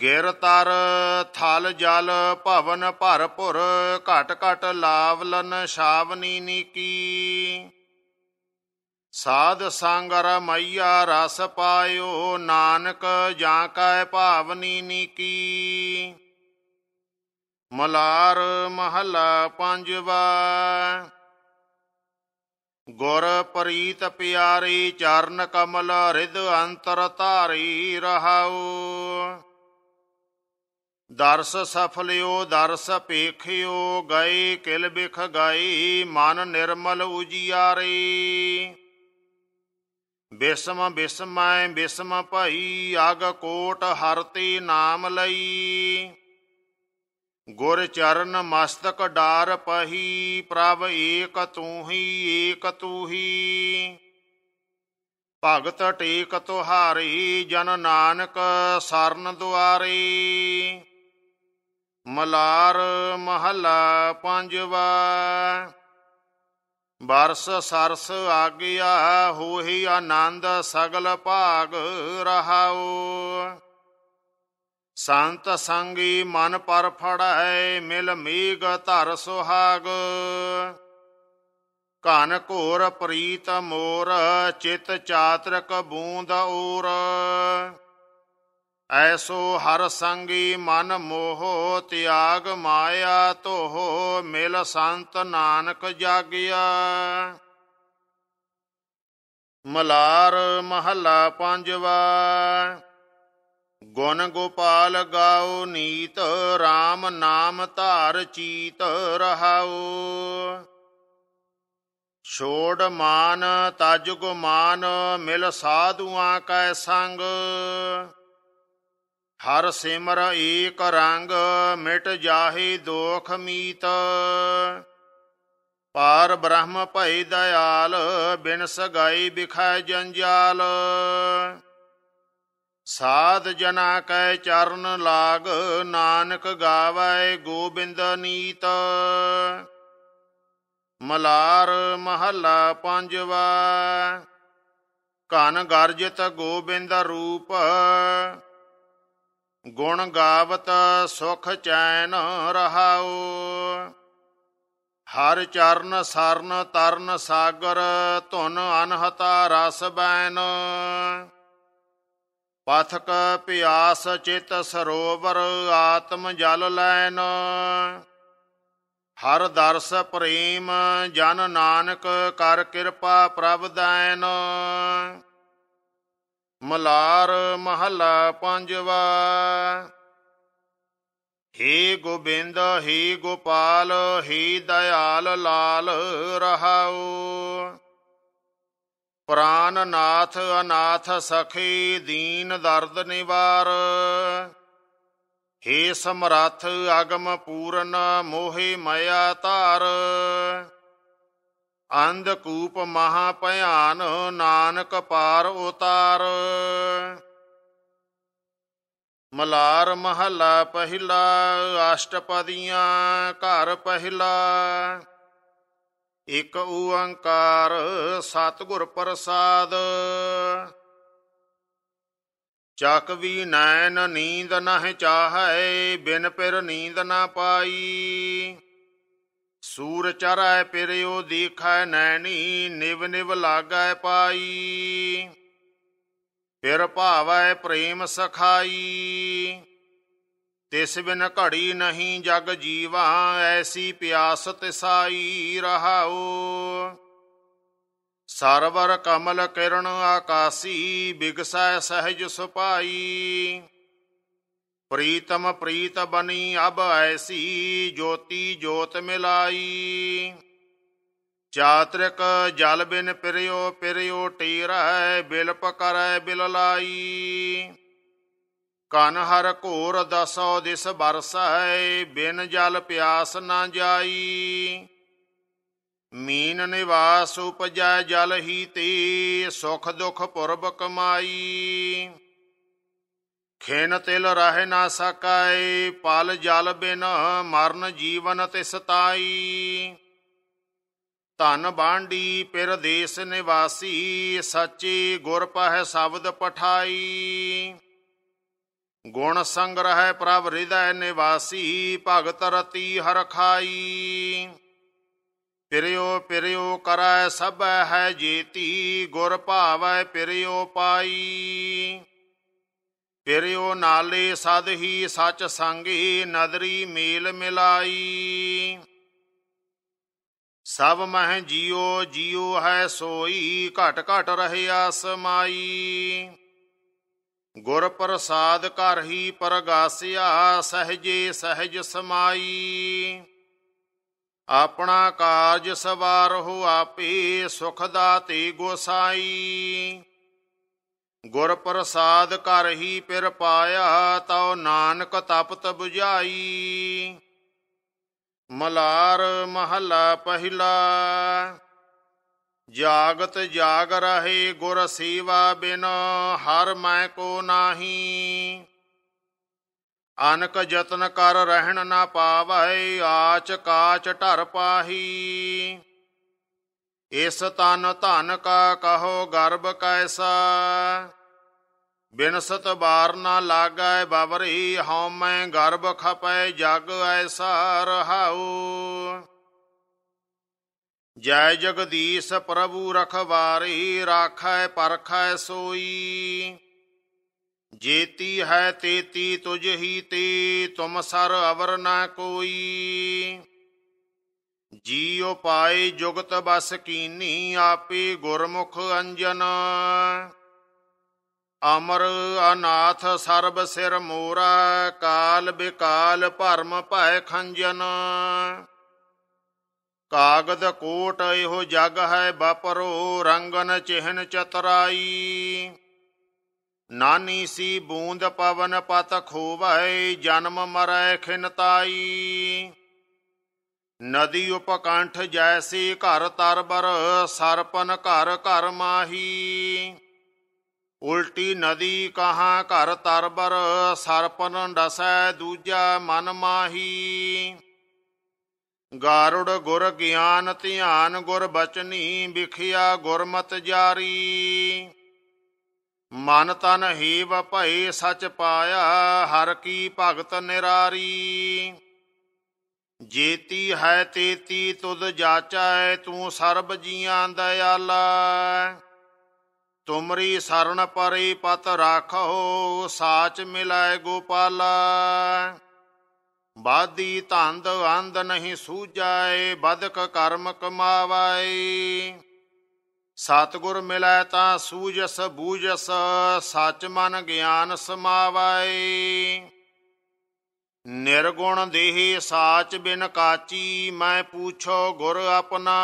ਗਿਰ ਤਰ ਥਲ ਜਲ ਭਵਨ ਭਰਪੁਰ ਘਟ ਘਟ ਲਾਵਲਨ ਸ਼ਾਵਨੀ ਨੀਕੀ ਸਾਧ ਸੰਗ ਰਮਈਆ ਰਸ ਪਾਇਓ ਨਾਨਕ ਜਾਂ ਕੈ ਭਾਵਨੀ ਨੀਕੀ ਮਲਾਰ ਮਹਲਾ ਪੰਜਵਾ ਗੁਰ ਪ੍ਰੀਤ ਪਿਆਰੀ ਚਰਨ ਕਮਲ ਰਿਦ ਅੰਤਰ ਧਾਰੀ ਰਹਾਉ ਦਰਸ ਸਫਲਿਓ ਦਰਸ ਪੇਖਿਓ ਗਏ ਕਿਲ ਬਿਖ ਗਈ ਮਨ ਨਿਰਮਲ ਉਜਿਆਰੇ ਬਿਸਮ ਬਿਸਮੈ ਬਿਸਮ ਭਈ ਅਗ ਕੋਟ ਹਰਤੀ ਨਾਮ ਲਈ ਗੁਰ ਚਰਨ ਮਸਤਕ ਡਾਰ ਪਹੀ ਪ੍ਰਭ ਏਕ ਤੂੰ ਹੀ ਏਕ ਤੂੰ ਹੀ ਭਗਤ ਟੇਕ ਤੁਹਾਰੀ ਜਨ ਨਾਨਕ ਸਰਨ ਦੁਆਰੇ ਮਲਾਰ ਮਹਲਾ ਪੰਜਵਾ ਬਰਸ ਸਰਸ ਆਗਿਆ ਹੋਹੀ ਆਨੰਦ ਸਗਲ ਭਾਗ ਰਹਾਉ ਸੰਤ ਸੰਗੀ ਮਨ ਪਰ ਫੜੈ ਮਿਲ ਮੀਗ ਧਰ ਸੁਹਾਗ ਘਨ ਘੋਰ ਪ੍ਰੀਤ ਮੋਰ ਚਿਤ ਚਾਤਰਕ ਬੂੰਦ ਔਰ ਐਸੋ ਹਰ ਸੰਗੀ ਮਨ ਮੋਹ ਤਿਆਗ ਮਾਇਆ ਤੋ ਮਿਲ ਸੰਤ ਨਾਨਕ ਜਾਗਿਆ ਮਲਾਰ ਮਹੱਲਾ ਪੰਜਵਾ ਗੁਣ ਗੋਪਾਲ ਗਾਓ ਨੀਤ RAM ਨਾਮ ਧਾਰ ਚੀਤ ਰਹਾਓ ਛੋੜ ਮਾਨ ਤਜ ਗੁਮਾਨ ਮਿਲ ਸਾਧੂਆਂ ਕੈ ਸੰਗ ਹਰ ਸਿਮਰ ਏਕ ਰੰਗ ਮਿਟ ਜਾਹੀ ਦੋਖ ਮੀਤ ਪਾਰ ਬ੍ਰਹਮ ਭਈ ਦਇਆਲ ਬਿਨ ਸਗਾਈ ਬਿਖੈ ਜੰਜਾਲ ਸਾਧ ਜਨਾ ਕੈ ਚਰਨ ਲਾਗ ਨਾਨਕ ਗਾਵੈ ਗੋਬਿੰਦ ਨੀਤ ਮਲਾਰ ਮਹੱਲਾ ਪੰਜਵਾ ਕਨ ਗਰਜਤ ਗੋਬਿੰਦ ਰੂਪ ਗੁਣ ਗਾਵਤ ਸੁਖ ਚੈਨ ਰਹਾਉ ਹਰ ਚਰਨ ਸਰਨ ਤਰਨ ਸਾਗਰ ਧੁਨ ਅਨਹਤਾ ਰਸ ਬੈਨ ਪਥਕ ਪਿਆਸ ਚਿਤ ਸਰੋਵਰ ਆਤਮ ਜਲ ਲੈਨ ਹਰ ਦਰਸ ਪ੍ਰੇਮ ਜਨ ਨਾਨਕ ਕਰ ਕਿਰਪਾ ਪ੍ਰਭ ਦੈਨ ਮਲਾਰ ਮਹੱਲਾ ਪੰਜਵਾ ਹੀ ਗੋਬਿੰਦ ਹੀ ਗੋਪਾਲ ਹੀ ਦਇਆਲ ਲਾਲ ਰਹਾਉ ਪ੍ਰਾਨ ਨਾਥ ਅਨਾਥ ਸਖੀ ਦੀਨ ਦਰਦ ਨਿਵਾਰ ਹੇ ਸਮਰੱਥ ਅਗਮ ਪੂਰਨ ਮੋਹਿ ਮਾਇਆ ਧਾਰ ਅੰਧਕੂਪ ਮਹਾ ਭਿਆਨ ਨਾਨਕ ਪਾਰ ਉਤਾਰ ਮਲਾਰ ਮਹੱਲਾ ਪਹਿਲਾ ਆਸ਼ਟਪਦੀਆਂ ਘਰ ਪਹਿਲਾ ਇਕ ਓੰਕਾਰ ਸਤਿਗੁਰ ਪ੍ਰਸਾਦ ਚੱਕ ਵੀ ਨੈਣ ਨੀਂਦ ਨਹਿ ਚਾਹੈ ਬਿਨ ਪਿਰ ਨੀਂਦ ਨਾ ਪਾਈ ਸੂਰ ਚਰੈ ਪਿਰਿਓ ਦੇਖੈ ਨੈਣੀ ਨਿਵ ਨਿਵ ਲਾਗੈ ਪਾਈ ਪਿਰ ਭਾਵੈ ਪ੍ਰੇਮ ਸਖਾਈ ਤਿਸ ਬਿਨ ਘੜੀ ਨਹੀਂ ਜਗ ਜੀਵਾ ਐਸੀ ਪਿਆਸ ਤਿਸਾਈ ਰਹਾਉ ਸਰਵਰ ਕਮਲ ਕਿਰਣ ਆਕਾਸੀ ਬਿਗਸੈ ਸਹਿਜ ਸੁਪਾਈ ਪ੍ਰੀਤਮ ਪ੍ਰੀਤ ਬਣੀ ਅਬ ਐਸੀ ਜੋਤੀ ਜੋਤ ਮਿਲਾਈ ਚਾਤ੍ਰਿਕ ਜਲ ਬਿਨ ਪਿਰਿਓ ਪਿਰਿਓ ਟੀਰੈ ਬਿਲਪ ਕਰੈ ਬਿਲ ਲਾਈ ਕਨ ਹਰ ਘੋਰ ਦਸੋ ਦਿਸ ਬਰਸੈ ਬਿਨ ਜਲ ਪਿਆਸ ਨਾ ਜਾਈ ਮੀਨ ਨਿਵਾਸ ਉਪਜੈ ਜਲ ਹੀ ਤੇ ਸੁਖ ਦੁਖ ਪੁਰਬ ਕਮਾਈ ਖੇਨ ਤਿਲ ਰਹਿ ਨਾ ਸਕਾਏ ਪਲ ਜਲ ਬਿਨ ਮਰਨ ਜੀਵਨ ਤੇ ਸਤਾਈ ਧਨ ਬਾਂਡੀ ਦੇਸ ਨਿਵਾਸੀ ਸੱਚੀ ਗੁਰ ਪਹਿ ਸ਼ਬਦ ਪਠਾਈ ਗੁਣ ਸੰਗ੍ਰਹਿ ਪ੍ਰਭ ਹਿਰਦੈ ਨਿਵਾਸੀ ਭਗਤ ਰਤੀ ਹਰ ਖਾਈ ਪਿਰਿਓ ਪਿਰਿਓ ਕਰੈ ਸਭੈ ਹੈ ਜੀਤੀ ਗੁਰ ਭਾਵੈ ਪਿਰਿਓ ਪਾਈ ਫਿਰਿਓ ਨਾਲੇ ਸਦ ਹੀ ਸਚ ਸੰਗੀ ਨਦਰੀ ਮੇਲ ਮਿਲਾਈ ਸਭ ਮਹਿ ਜਿਉ ਜਿਉ ਹੈ ਸੋਈ ਘਟ ਘਟ ਰਹਿਆ ਸਮਾਈ ਗੁਰ ਪ੍ਰਸਾਦ ਘਰ ਹੀ ਪਰਗਾਸਿਆ ਸਹਜੇ ਸਹਜ ਸਮਾਈ ਆਪਣਾ ਕਾਰਜ ਸਵਾਰ ਹੋ ਆਪੇ ਸੁਖ ਦਾਤੇ ਗੋਸਾਈ ਗੁਰ ਪ੍ਰਸਾਦ ਕਰ ਹੀ ਪਿਰ ਪਾਇਆ ਤਉ ਨਾਨਕ ਤਪਤ 부ਝਾਈ ਮਲਾਰ ਮਹਲਾ ਪਹਿਲਾ ਜਾਗਤ ਜਾਗ ਰਹੇ ਗੁਰ ਸੇਵਾ ਬਿਨ ਹਰ ਮੈਂ ਕੋ ਨਾਹੀ ਅਨਕ ਯਤਨ ਕਰ ਰਹਿਣ ਨਾ ਪਾਵੈ ਆਚ ਕਾਚ ਢਰ ਪਾਹੀ ਇਸ ਤਨ ਧਨ ਕਾ ਕਹੋ ਗਰਭ ਕੈਸਾ ਬਿਨਸਤ ਬਾਰ ਨਾ ਲਾਗੈ ਬਵਰੀ ਹਉ ਮੈਂ ਗਰਭ ਖਪੈ ਜਗ ਐਸਾ ਰਹਾਉ ਜੈ ਜਗਦੀਸ਼ ਪ੍ਰਭੂ ਰਖਵਾਰੀ ਰਾਖੈ ਪਰਖੈ ਸੋਈ ਜੀਤੀ ਹੈ ਤੇਤੀ ਤੁਝ ਹੀ ਤੇ ਤੁਮ ਸਰ ਅਵਰ ਨਾ ਕੋਈ ਜੀ ਉਪਾਈ ਜੁਗਤ ਬਸ ਕੀਨੀ ਆਪੇ ਗੁਰਮੁਖ ਅੰਜਨ ਅਮਰ ਅਨਾਥ ਸਰਬ ਸਿਰ ਮੋਰਾ ਕਾਲ ਬਿਕਾਲ ਭਰਮ ਭੈ ਖੰਜਨ ਕਾਗਦ ਕੋਟ ਇਹੋ ਜਗ ਹੈ ਬਪਰੋ ਰੰਗਨ ਚਿਹਨ ਚਤਰਾਈ ਨਾਨੀ ਸੀ ਬੂੰਦ ਪਵਨ ਪਤ ਖੋਵੈ ਜਨਮ ਮਰੈ ਖਿਨਤਾਈ ਨਦੀ ਉਪਕੰਠ ਜੈਸੀ ਘਰ ਤਰਬਰ ਸਰਪਨ ਘਰ ਘਰ ਮਾਹੀ ਉਲਟੀ ਨਦੀ ਕਹਾ ਘਰ ਤਰਬਰ ਸਰਪਨ ਡਸੈ ਦੂਜਾ ਮਨ ਮਾਹੀ ਗਾਰੁੜ ਗੁਰ ਗਿਆਨ ਧਿਆਨ ਗੁਰ ਬਚਨੀ ਵਿਖਿਆ ਗੁਰਮਤ ਜਾਰੀ ਮਨ ਤਨ ਹੀਵ ਭਈ ਸਚ ਪਾਇਆ ਹਰ ਕੀ ਭਗਤ ਨਿਰਾਰੀ ਜੇਤੀ ਹੈ ਤੇਤੀ ਤੁਧ ਜਾਚਾ ਹੈ ਤੂੰ ਸਰਬ ਜੀਆਂ ਦਇਆਲਾ ਤੁਮਰੀ ਸਰਣ ਪਰੇ ਪਤ ਰਖੋ ਸਾਚ ਮਿਲੈ ਗੋਪਾਲਾ ਬਾਦੀ ਧੰਦ ਅੰਧ ਨਹੀਂ ਸੂਝਾਏ ਬਦਕ ਕਰਮ ਕਮਾਵਾਏ ਸਤਗੁਰ ਮਿਲੈ ਤਾਂ ਸੂਜਸ ਬੂਜਸ ਸੱਚ ਮਨ ਗਿਆਨ ਸਮਾਵਾਏ ਨਿਰਗੁਣ ਦੇਹ ਸਾਚ ਬਿਨ ਕਾਚੀ ਮੈਂ ਪੂਛੋ ਗੁਰ ਆਪਣਾ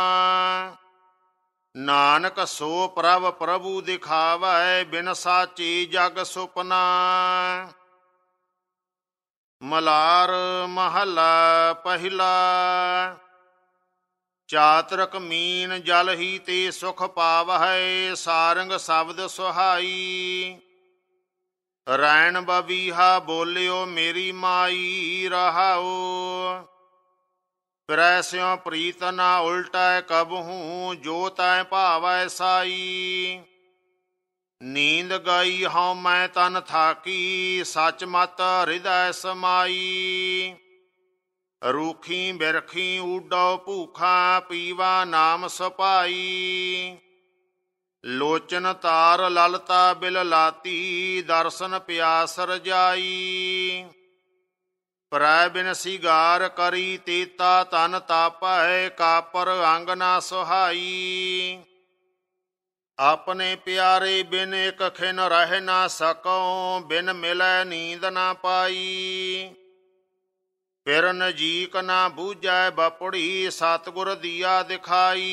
ਨਾਨਕ ਸੋ ਪ੍ਰਭ ਪ੍ਰਭੂ ਦਿਖਾਵੈ ਬਿਨ ਸਾਚੀ ਜਗ ਸੁਪਨਾ ਮਲਾਰ ਮਹਲਾ ਪਹਿਲਾ ਚਾਤਰਕ ਮੀਨ ਜਲ ਹੀ ਤੇ ਸੁਖ ਪਾਵਹਿ ਸਾਰੰਗ ਸ਼ਬਦ ਸੁਹਾਈ ਰੈਣ ਬਬੀਹਾ ਬੋਲਿਓ ਮੇਰੀ ਮਾਈ ਰਹਾਉ ਪ੍ਰੈ ਸਿਉ ਪ੍ਰੀਤ ਨਾ ਉਲਟੈ ਹੂੰ ਜੋ ਤੈ ਭਾਵੈ ਸਾਈ ਨੀਂਦ ਗਈ ਹਉ ਮੈਂ ਤਨ ਥਾਕੀ ਸਚ ਮਤ ਹਿਰਦੈ ਸਮਾਈ ਰੂਖੀ ਬਿਰਖੀ ਉਡੋ ਭੂਖਾ ਪੀਵਾ ਨਾਮ ਸਪਾਈ ਲੋਚਨ ਤਾਰ ਲਲਤਾ ਬਿਲ ਲਾਤੀ ਦਰਸ਼ਨ ਪਿਆਸਰ ਜਾਈ ਪਰੈ ਬਿਨ ਸਿਗਾਰ ਕਰੀ ਤੀਤਾ ਤਨ ਤਾਪੈ ਕਾਪਰ ਅੰਗ ਨਾ ਸੁਹਾਈ ਆਪਣੇ ਪਿਆਰੇ ਬਿਨ ਇਕ ਖਿਨ ਰਹਿ ਨਾ ਸਕਉ ਬਿਨ ਮਿਲੈ ਨੀਂਦ ਨਾ ਪਾਈ ਫਿਰਨ ਜੀਕ ਨਾ ਬੂਝੈ ਬਪੜੀ ਸਤਗੁਰ ਦੀਆ ਦਿਖਾਈ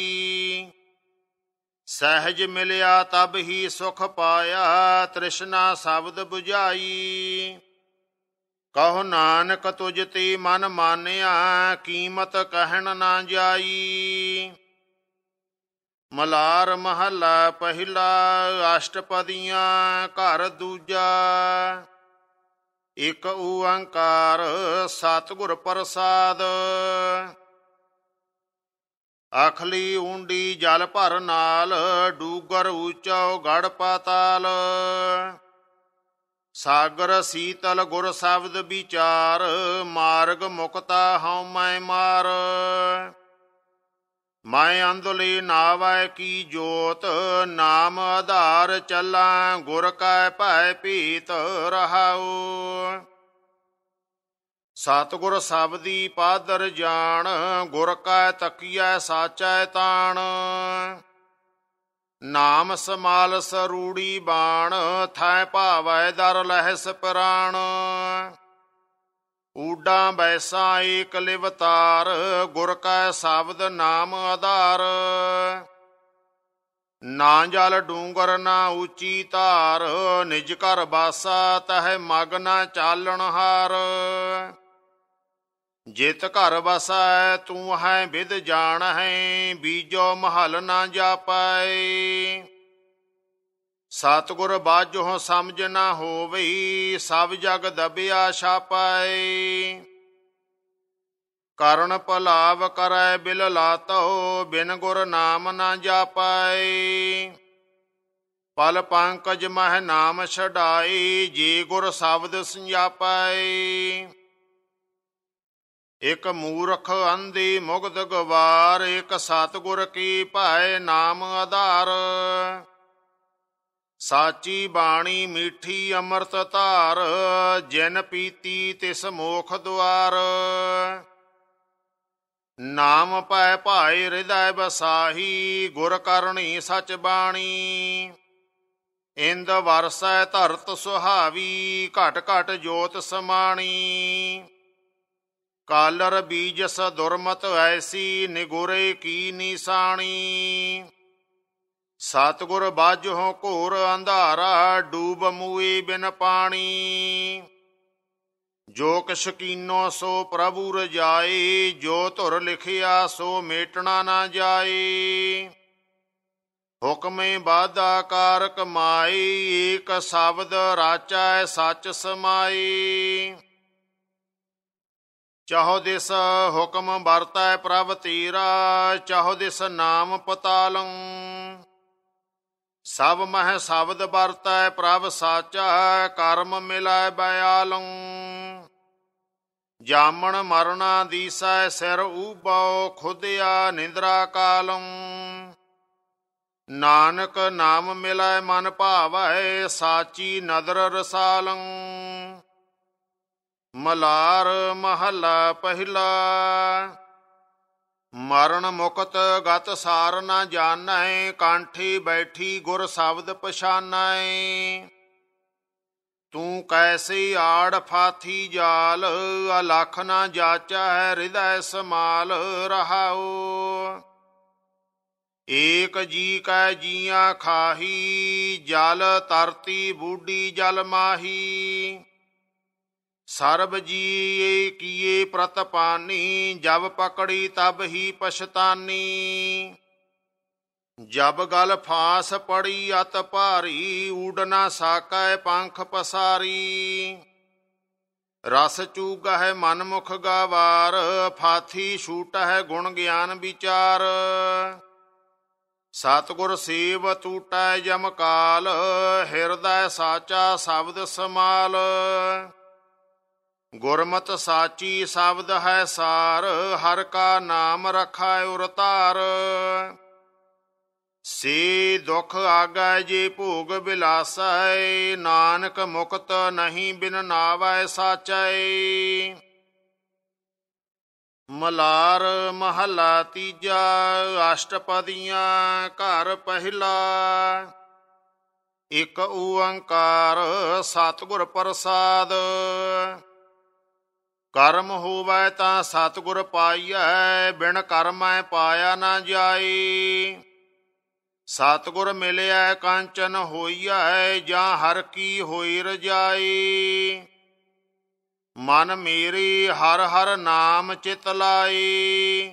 ਸਹਿਜ ਮਿਲਿਆ ਤਬ ਹੀ ਸੁਖ ਪਾਇਆ ਤ੍ਰਿਸ਼ਨਾ ਸ਼ਬਦ 부ਝਾਈ ਕਹੋ ਨਾਨਕ ਤੁਜ ਤੇ ਮਨ ਮਾਨਿਆ ਕੀਮਤ ਕਹਿਣ ਨਾ ਜਾਈ ਮਲਾਰ ਮਹੱਲਾ ਪਹਿਲਾ ਅਸ਼ਟਪਦੀਆਂ ਘਰ ਦੂਜਾ ਇਕ ਓੰਕਾਰ ਸਤਿਗੁਰ ਪ੍ਰਸਾਦ ਅਖਲੀ ਉੰਡੀ ਜਲ ਭਰ ਨਾਲ ਡੂਗਰ ਉਚਾਉ ਗੜ ਪਾਤਾਲ ਸਾਗਰ ਸੀਤਲ ਗੁਰ ਸ਼ਬਦ ਵਿਚਾਰ ਮਾਰਗ ਮੁਕਤਾ ਹਉ ਮੈਂ ਮਾਰ ਮੈਂ ਅੰਦਲੀ ਨਾਵੈ ਕੀ ਜੋਤ ਨਾਮ ਆਧਾਰ ਚੱਲਾਂ ਗੁਰ ਕੈ ਭੈ ਪੀਤ ਰਹਾਉ ਸਤਗੁਰ ਸਬਦੀ ਪਾਦਰ ਜਾਣ ਗੁਰ ਕੈ ਤਕੀਐ ਸਾਚੈ ਤਾਣ ਨਾਮ ਸਮਾਲ ਸਰੂੜੀ ਬਾਣ ਥੈ ਭਾਵੈ ਦਰ ਲਹਿਸ ਪ੍ਰਾਣ ਊਡਾਂ ਬੈਸਾ ਏਕ ਲਿਵਤਾਰ ਗੁਰ ਕੈ ਸ਼ਬਦ ਨਾਮ ਆਧਾਰ ਨਾ ਜਲ ਡੂੰਗਰ ਨਾ ਉੱਚੀ ਧਾਰ ਨਿਜ ਘਰ ਬਾਸਾ ਤਹ ਮਗਨ ਚਾਲਣ ਹਾਰ ਜਿਤ ਘਰ ਵਸੈ ਤੂੰ ਹੈ ਵਿਦ ਜਾਣ ਹੈ ਬੀਜੋ ਮਹਲ ਨਾ ਜਾਪੈ ਸਤਗੁਰ ਬਾਝੋ ਸਮਝ ਨਾ ਹੋਵਈ ਸਭ ਜਗ ਦਬਿਆ ਛਾਪੈ ਕਰਨ ਭਲਾਵ ਕਰੈ ਬਿਲ ਲਾਤੋ ਬਿਨ ਗੁਰ ਨਾਮ ਨਾ ਜਾਪੈ ਪਲ ਪੰਕਜ ਮਹਿ ਨਾਮ ਛਡਾਈ ਜੀ ਗੁਰ ਸ਼ਬਦ ਸੰਜਾਪੈ ਇਕ ਮੂਰਖ ਅੰਧੀ ਮੁਗਦ ਗਵਾਰ ਇਕ ਸਤਗੁਰ ਕੀ ਭਾਏ ਨਾਮ ਆਧਾਰ ਸਾਚੀ ਬਾਣੀ ਮੀਠੀ ਅੰਮ੍ਰਿਤ ਧਾਰ ਜਿਨ ਪੀਤੀ ਤਿਸ ਮੋਖ ਦੁਆਰ ਨਾਮ ਪੈ ਭਾਏ ਹਿਰਦੈ ਬਸਾਹੀ ਗੁਰ ਕਰਨੀ ਸਚ ਬਾਣੀ ਇੰਦ ਵਰਸੈ ਧਰਤ ਸੁਹਾਵੀ ਘਟ ਘਟ ਜੋਤ ਸਮਾਣੀ ਕਾਲਰ ਬੀਜਸ ਦੁਰਮਤ ਐਸੀ ਨਿਗੁਰੇ ਕੀ ਨਿਸ਼ਾਨੀ ਸਤਗੁਰ ਬਾਝੋਂ ਘੋਰ ਅੰਧਾਰਾ ਡੂਬ ਮੂਈ ਬਿਨ ਪਾਣੀ ਜੋ ਕਸ਼ਕੀਨੋ ਸੋ ਪ੍ਰਭੂ ਰਜਾਈ ਜੋ ਧੁਰ ਲਿਖਿਆ ਸੋ ਮੇਟਣਾ ਨਾ ਜਾਏ ਹੁਕਮੇ ਬਾਦਾ ਕਾਰਕ ਮਾਈ ਏਕ ਸ਼ਬਦ ਰਾਚੈ ਸੱਚ ਸਮਾਈ ਚਾਹੋ ਦਿਸ ਹੁਕਮ ਵਰਤਾ ਪ੍ਰਭ ਤੀਰਾ ਚਾਹੋ ਦਿਸ ਨਾਮ ਪਤਾਲੰ ਸਭ ਮਹਿ ਸ਼ਬਦ ਵਰਤਾ ਪ੍ਰਭ ਸਾਚਾ ਕਰਮ ਮਿਲਾ ਬਿਆਲੰ ਜਾਮਣ ਮਰਣਾ ਦੀਸੈ ਸਿਰ ਊਬਉ ਖੁਦਿਆ ਨਿੰਦਰਾ ਕਾਲੰ ਨਾਨਕ ਨਾਮ ਮਿਲਾ ਮਨ ਭਾਵੈ ਸਾਚੀ ਨਦਰ ਰਸਾਲੰ ਮਲਾਰ ਮਹੱਲਾ ਪਹਿਲਾ ਮਰਨ ਮੁਕਤ ਗਤ ਸਾਰ ਨਾ ਜਾਣੈ ਕਾਂਠੀ ਬੈਠੀ ਗੁਰ ਸ਼ਬਦ ਪਛਾਨੈ ਤੂੰ ਕੈਸੀ ਆੜ ਫਾਥੀ ਜਾਲ ਅਲਖ ਨਾ ਜਾਚੈ ਰਿਦੈ ਹਿਰਦੈ ਸਮਾਲ ਰਹਾਉ ਏਕ ਜੀ ਕੈ ਜੀਆਂ ਖਾਹੀ ਜਲ ਤਰਤੀ ਬੂਡੀ ਜਲ ਮਾਹੀ ਸਰਬ ਜੀਏ ਕੀਏ ਪ੍ਰਤਪਾਨੀ ਜਬ ਪਕੜੀ ਤਬ ਹੀ ਪਛਤਾਨੀ ਜਬ ਗਲ ਫਾਸ ਪੜੀ ਅਤ ਭਾਰੀ ਊਡ ਨਾ ਸਾਕੈ ਪੰਖ ਪਸਾਰੀ ਰਸ ਹੈ ਮਨ ਮੁਖ ਗਾਵਾਰ ਫਾਥੀ ਛੂਟ ਹੈ ਗੁਣ ਗਿਆਨ ਵਿਚਾਰ ਸਤਗੁਰ ਸੇਵ ਤੂਟੈ ਜਮ ਕਾਲ ਹਿਰਦੈ ਸਾਚਾ ਸ਼ਬਦ ਸਮਾਲ ਗੁਰਮਤ ਸਾਚੀ ਸ਼ਬਦ ਹੈ ਸਾਰ ਹਰ ਕਾ ਨਾਮ ਰਖਾਇ ਉਰਤਾਰ ਸੇ ਦੁਖ ਆਗੈ ਜੇ ਭੋਗ ਬਿਲਾਸੈ ਨਾਨਕ ਮੁਕਤ ਨਹੀਂ ਬਿਨ ਨਾਵੈ ਸਾਚੈ ਮਲਾਰ ਮਹਲਾ ਤੀਜਾ ਅਸ਼ਟਪਦੀਆਂ ਘਰ ਪਹਿਲਾ ਇਕ ਓੰਕਾਰ ਸਤਗੁਰ ਪ੍ਰਸਾਦ ਕਰਮ ਹੋਵੇ ਤਾਂ ਸਤਗੁਰ ਪਾਈਐ ਬਿਨ ਕਰਮੈ ਪਾਇਆ ਨਾ ਜਾਈ ਸਤਗੁਰ ਮਿਲਿਆ ਕਾਂਚਨ ਹੋਈਐ ਜਾਂ ਹਰ ਕੀ ਹੋਈ ਰਜਾਈ ਮਨ ਮੇਰੀ ਹਰ ਹਰ ਨਾਮ ਚਿਤ ਲਾਈ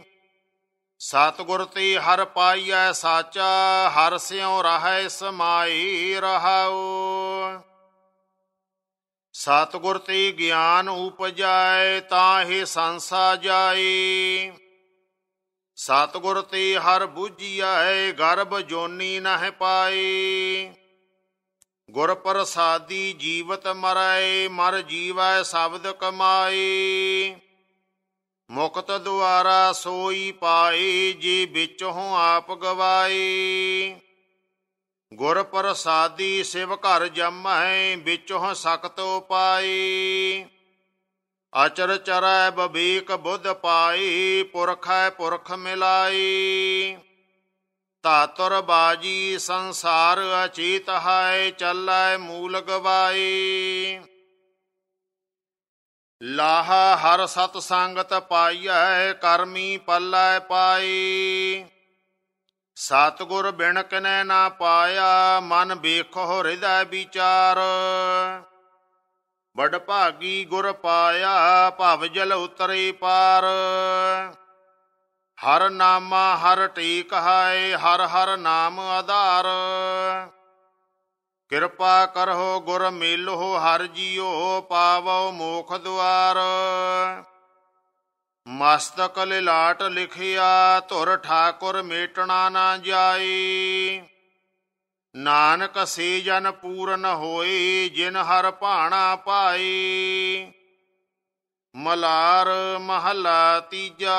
ਸਤਗੁਰ ਤੇ ਹਰ ਪਾਈਐ ਸਾਚਾ ਹਰ ਸਿਉ ਰਹੈ ਸਮਾਈ ਰਹਾਉ ਸਤਗੁਰ ਤੇ ਗਿਆਨ ਉਪਜਾਏ ਤਾਂ ਹੀ ਸੰਸਾ ਜਾਏ ਸਤਗੁਰ ਤੇ ਹਰ ਬੁਝਿਆਏ ਗਰਭ ਜੋਨੀ ਨਹਿ ਪਾਏ ਗੁਰ ਪ੍ਰਸਾਦੀ ਜੀਵਤ ਮਰੈ ਮਰ ਜੀਵੈ ਸ਼ਬਦ ਕਮਾਏ ਮੁਕਤ ਦੁਆਰਾ ਸੋਈ ਪਾਏ ਜੀ ਵਿੱਚੋਂ ਆਪ ਗਵਾਏ ਗੁਰ ਪ੍ਰਸਾਦੀ ਸਿਵ ਘਰ ਜਮ ਹੈ ਵਿੱਚੋਂ ਸਖਤ ਉਪਾਈ ਅਚਰ ਚਰੈ ਬਬੀਕ ਬੁੱਧ ਪਾਈ ਪੁਰਖੈ ਪੁਰਖ ਮਿਲਾਈ ਤਾਤੁਰ ਬਾਜੀ ਸੰਸਾਰ ਅਚੀਤ ਹੈ ਚੱਲੈ ਮੂਲ ਗਵਾਈ ਲਾਹ ਹਰ ਸਤ ਸੰਗਤ ਪਾਈਐ ਕਰਮੀ ਪੱਲੈ ਪਾਈ ਸਤਗੁਰ ਬਿਨ ਕਨੈ ਨਾ ਪਾਇਆ ਮਨ ਵੇਖੋ ਰਿਦਾ ਵਿਚਾਰ ਬੜ ਭਾਗੀ ਗੁਰ ਪਾਇਆ ਭਵ ਜਲ ਉਤਰੇ ਪਾਰ ਹਰ ਨਾਮਾ ਹਰ ਟੀਕ ਹੈ ਹਰ ਹਰ ਨਾਮ ਆਧਾਰ ਕਿਰਪਾ ਕਰੋ ਗੁਰ ਮਿਲੋ ਹਰ ਜੀਓ ਪਾਵੋ ਮੋਖ ਦੁਆਰ ਮਸਤਕ ਲਿਲਾਟ ਲਿਖਿਆ ਧੁਰ ਠਾਕੁਰ ਮੇਟਣਾ ਨਾ ਜਾਏ ਨਾਨਕ ਸੇ ਜਨ ਪੂਰਨ ਹੋਏ ਜਿਨ ਹਰ ਭਾਣਾ ਪਾਏ ਮਲਾਰ ਮਹਲਾ ਤੀਜਾ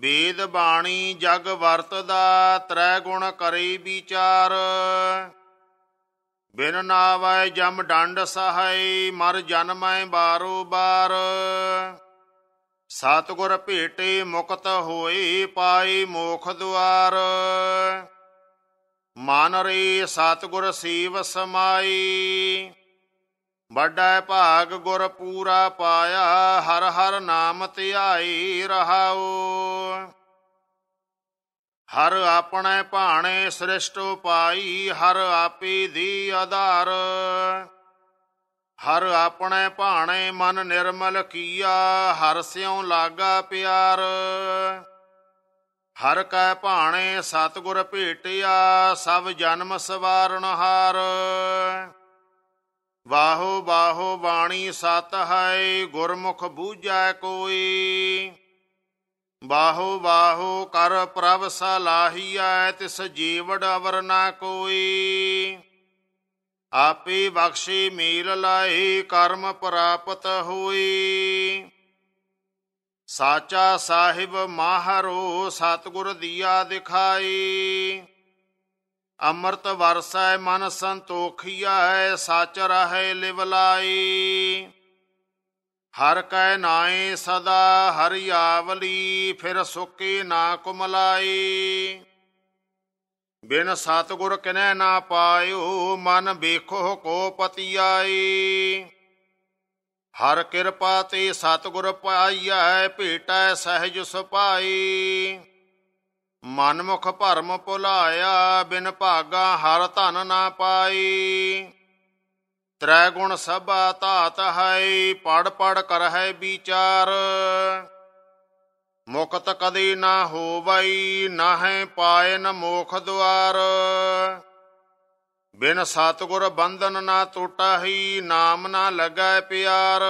ਵੇਦ ਬਾਣੀ ਜਗ ਵਰਤਦਾ ਤ੍ਰੈ ਗੁਣ ਕਰੇ ਵਿਚਾਰ ਬਿਨ ਨਾਵੈ ਜਮ ਡੰਡ ਸਹਾਈ ਮਰ ਜਨਮੈ ਬਾਰੋ ਬਾਰ ਸਤਗੁਰ ਭੇਟੇ ਮੁਕਤ ਹੋਏ ਪਾਈ ਮੋਖ ਦੁਆਰ ਮਨ ਰੇ ਸਤਗੁਰ ਸੇਵ ਸਮਾਈ ਵੱਡਾ ਭਾਗ ਗੁਰ ਪੂਰਾ ਪਾਇਆ ਹਰ ਹਰ ਨਾਮ ਧਿਆਈ ਰਹਾਉ ਹਰ ਆਪਣੇ ਭਾਣੇ ਸ੍ਰਿਸ਼ਟ ਪਾਈ ਹਰ ਆਪੇ ਦੀ ਆਧਾਰ ਹਰ ਆਪਣੇ ਭਾਣੇ ਮਨ ਨਿਰਮਲ ਕੀਆ ਹਰ ਸਿਉ ਲਾਗਾ ਪਿਆਰ ਹਰ ਕੈ ਭਾਣੇ ਸਤਗੁਰ ਭੇਟਿਆ ਸਭ ਜਨਮ ਸਵਾਰਨ ਹਾਰ ਵਾਹੋ ਬਾਹੋ ਬਾਣੀ ਸਤ ਹੈ ਗੁਰਮੁਖ ਬੂਝੈ ਕੋਈ ਬਾਹੋ ਵਾਹੋ ਕਰ ਪ੍ਰਭ ਸਲਾਹੀਐ ਤਿਸ ਜੀਵੜ ਅਵਰ ਨਾ ਕੋਈ ਆਪੇ ਬਖਸ਼ੇ ਮੇਲ ਲਾਏ ਕਰਮ ਪ੍ਰਾਪਤ ਹੋਈ ਸਾਚਾ ਸਾਹਿਬ ਮਾਹਰੋ ਸਤਗੁਰ ਦੀਆ ਦਿਖਾਈ ਅੰਮ੍ਰਿਤ ਵਰਸੈ ਮਨ ਸੰਤੋਖੀਐ ਸਚ ਰਹੈ ਲਾਈ ਹਰ ਕੈ ਨਾਏ ਸਦਾ ਹਰਿਆਵਲੀ ਫਿਰ ਸੁਕੇ ਨਾ ਕੁਮਲਾਈ ਬਿਨ ਸਤਗੁਰ ਕਿਨੈ ਨਾ ਪਾਇਓ ਮਨ ਵੇਖੋ ਕੋ ਪਤੀ ਆਈ ਹਰ ਕਿਰਪਾ ਤੇ ਸਤਗੁਰ ਪਾਈਐ ਭੇਟੈ ਸਹਿਜ ਸੁਪਾਈ ਮਨਮੁਖ ਭਰਮ ਭੁਲਾਇਆ ਬਿਨ ਭਾਗਾ ਹਰ ਧਨ ਨਾ ਪਾਈ ਤ੍ਰੈ ਗੁਣ ਸਭਾ ਤਾਤ ਹੈ ਪੜ ਪੜ ਕਰਹਿ ਵਿਚਾਰ ਮੁਕਤ ਕਦੇ ਨਾ ਹੋਵਈ ਨਾਹੇ ਪਾਏ ਨ ਮੋਖ ਦੁਆਰ ਬਿਨ ਸਤਗੁਰ ਬੰਧਨ ਨਾ ਟੁਟਾਹੀ ਨਾਮ ਨਾ ਲਗੈ ਪਿਆਰ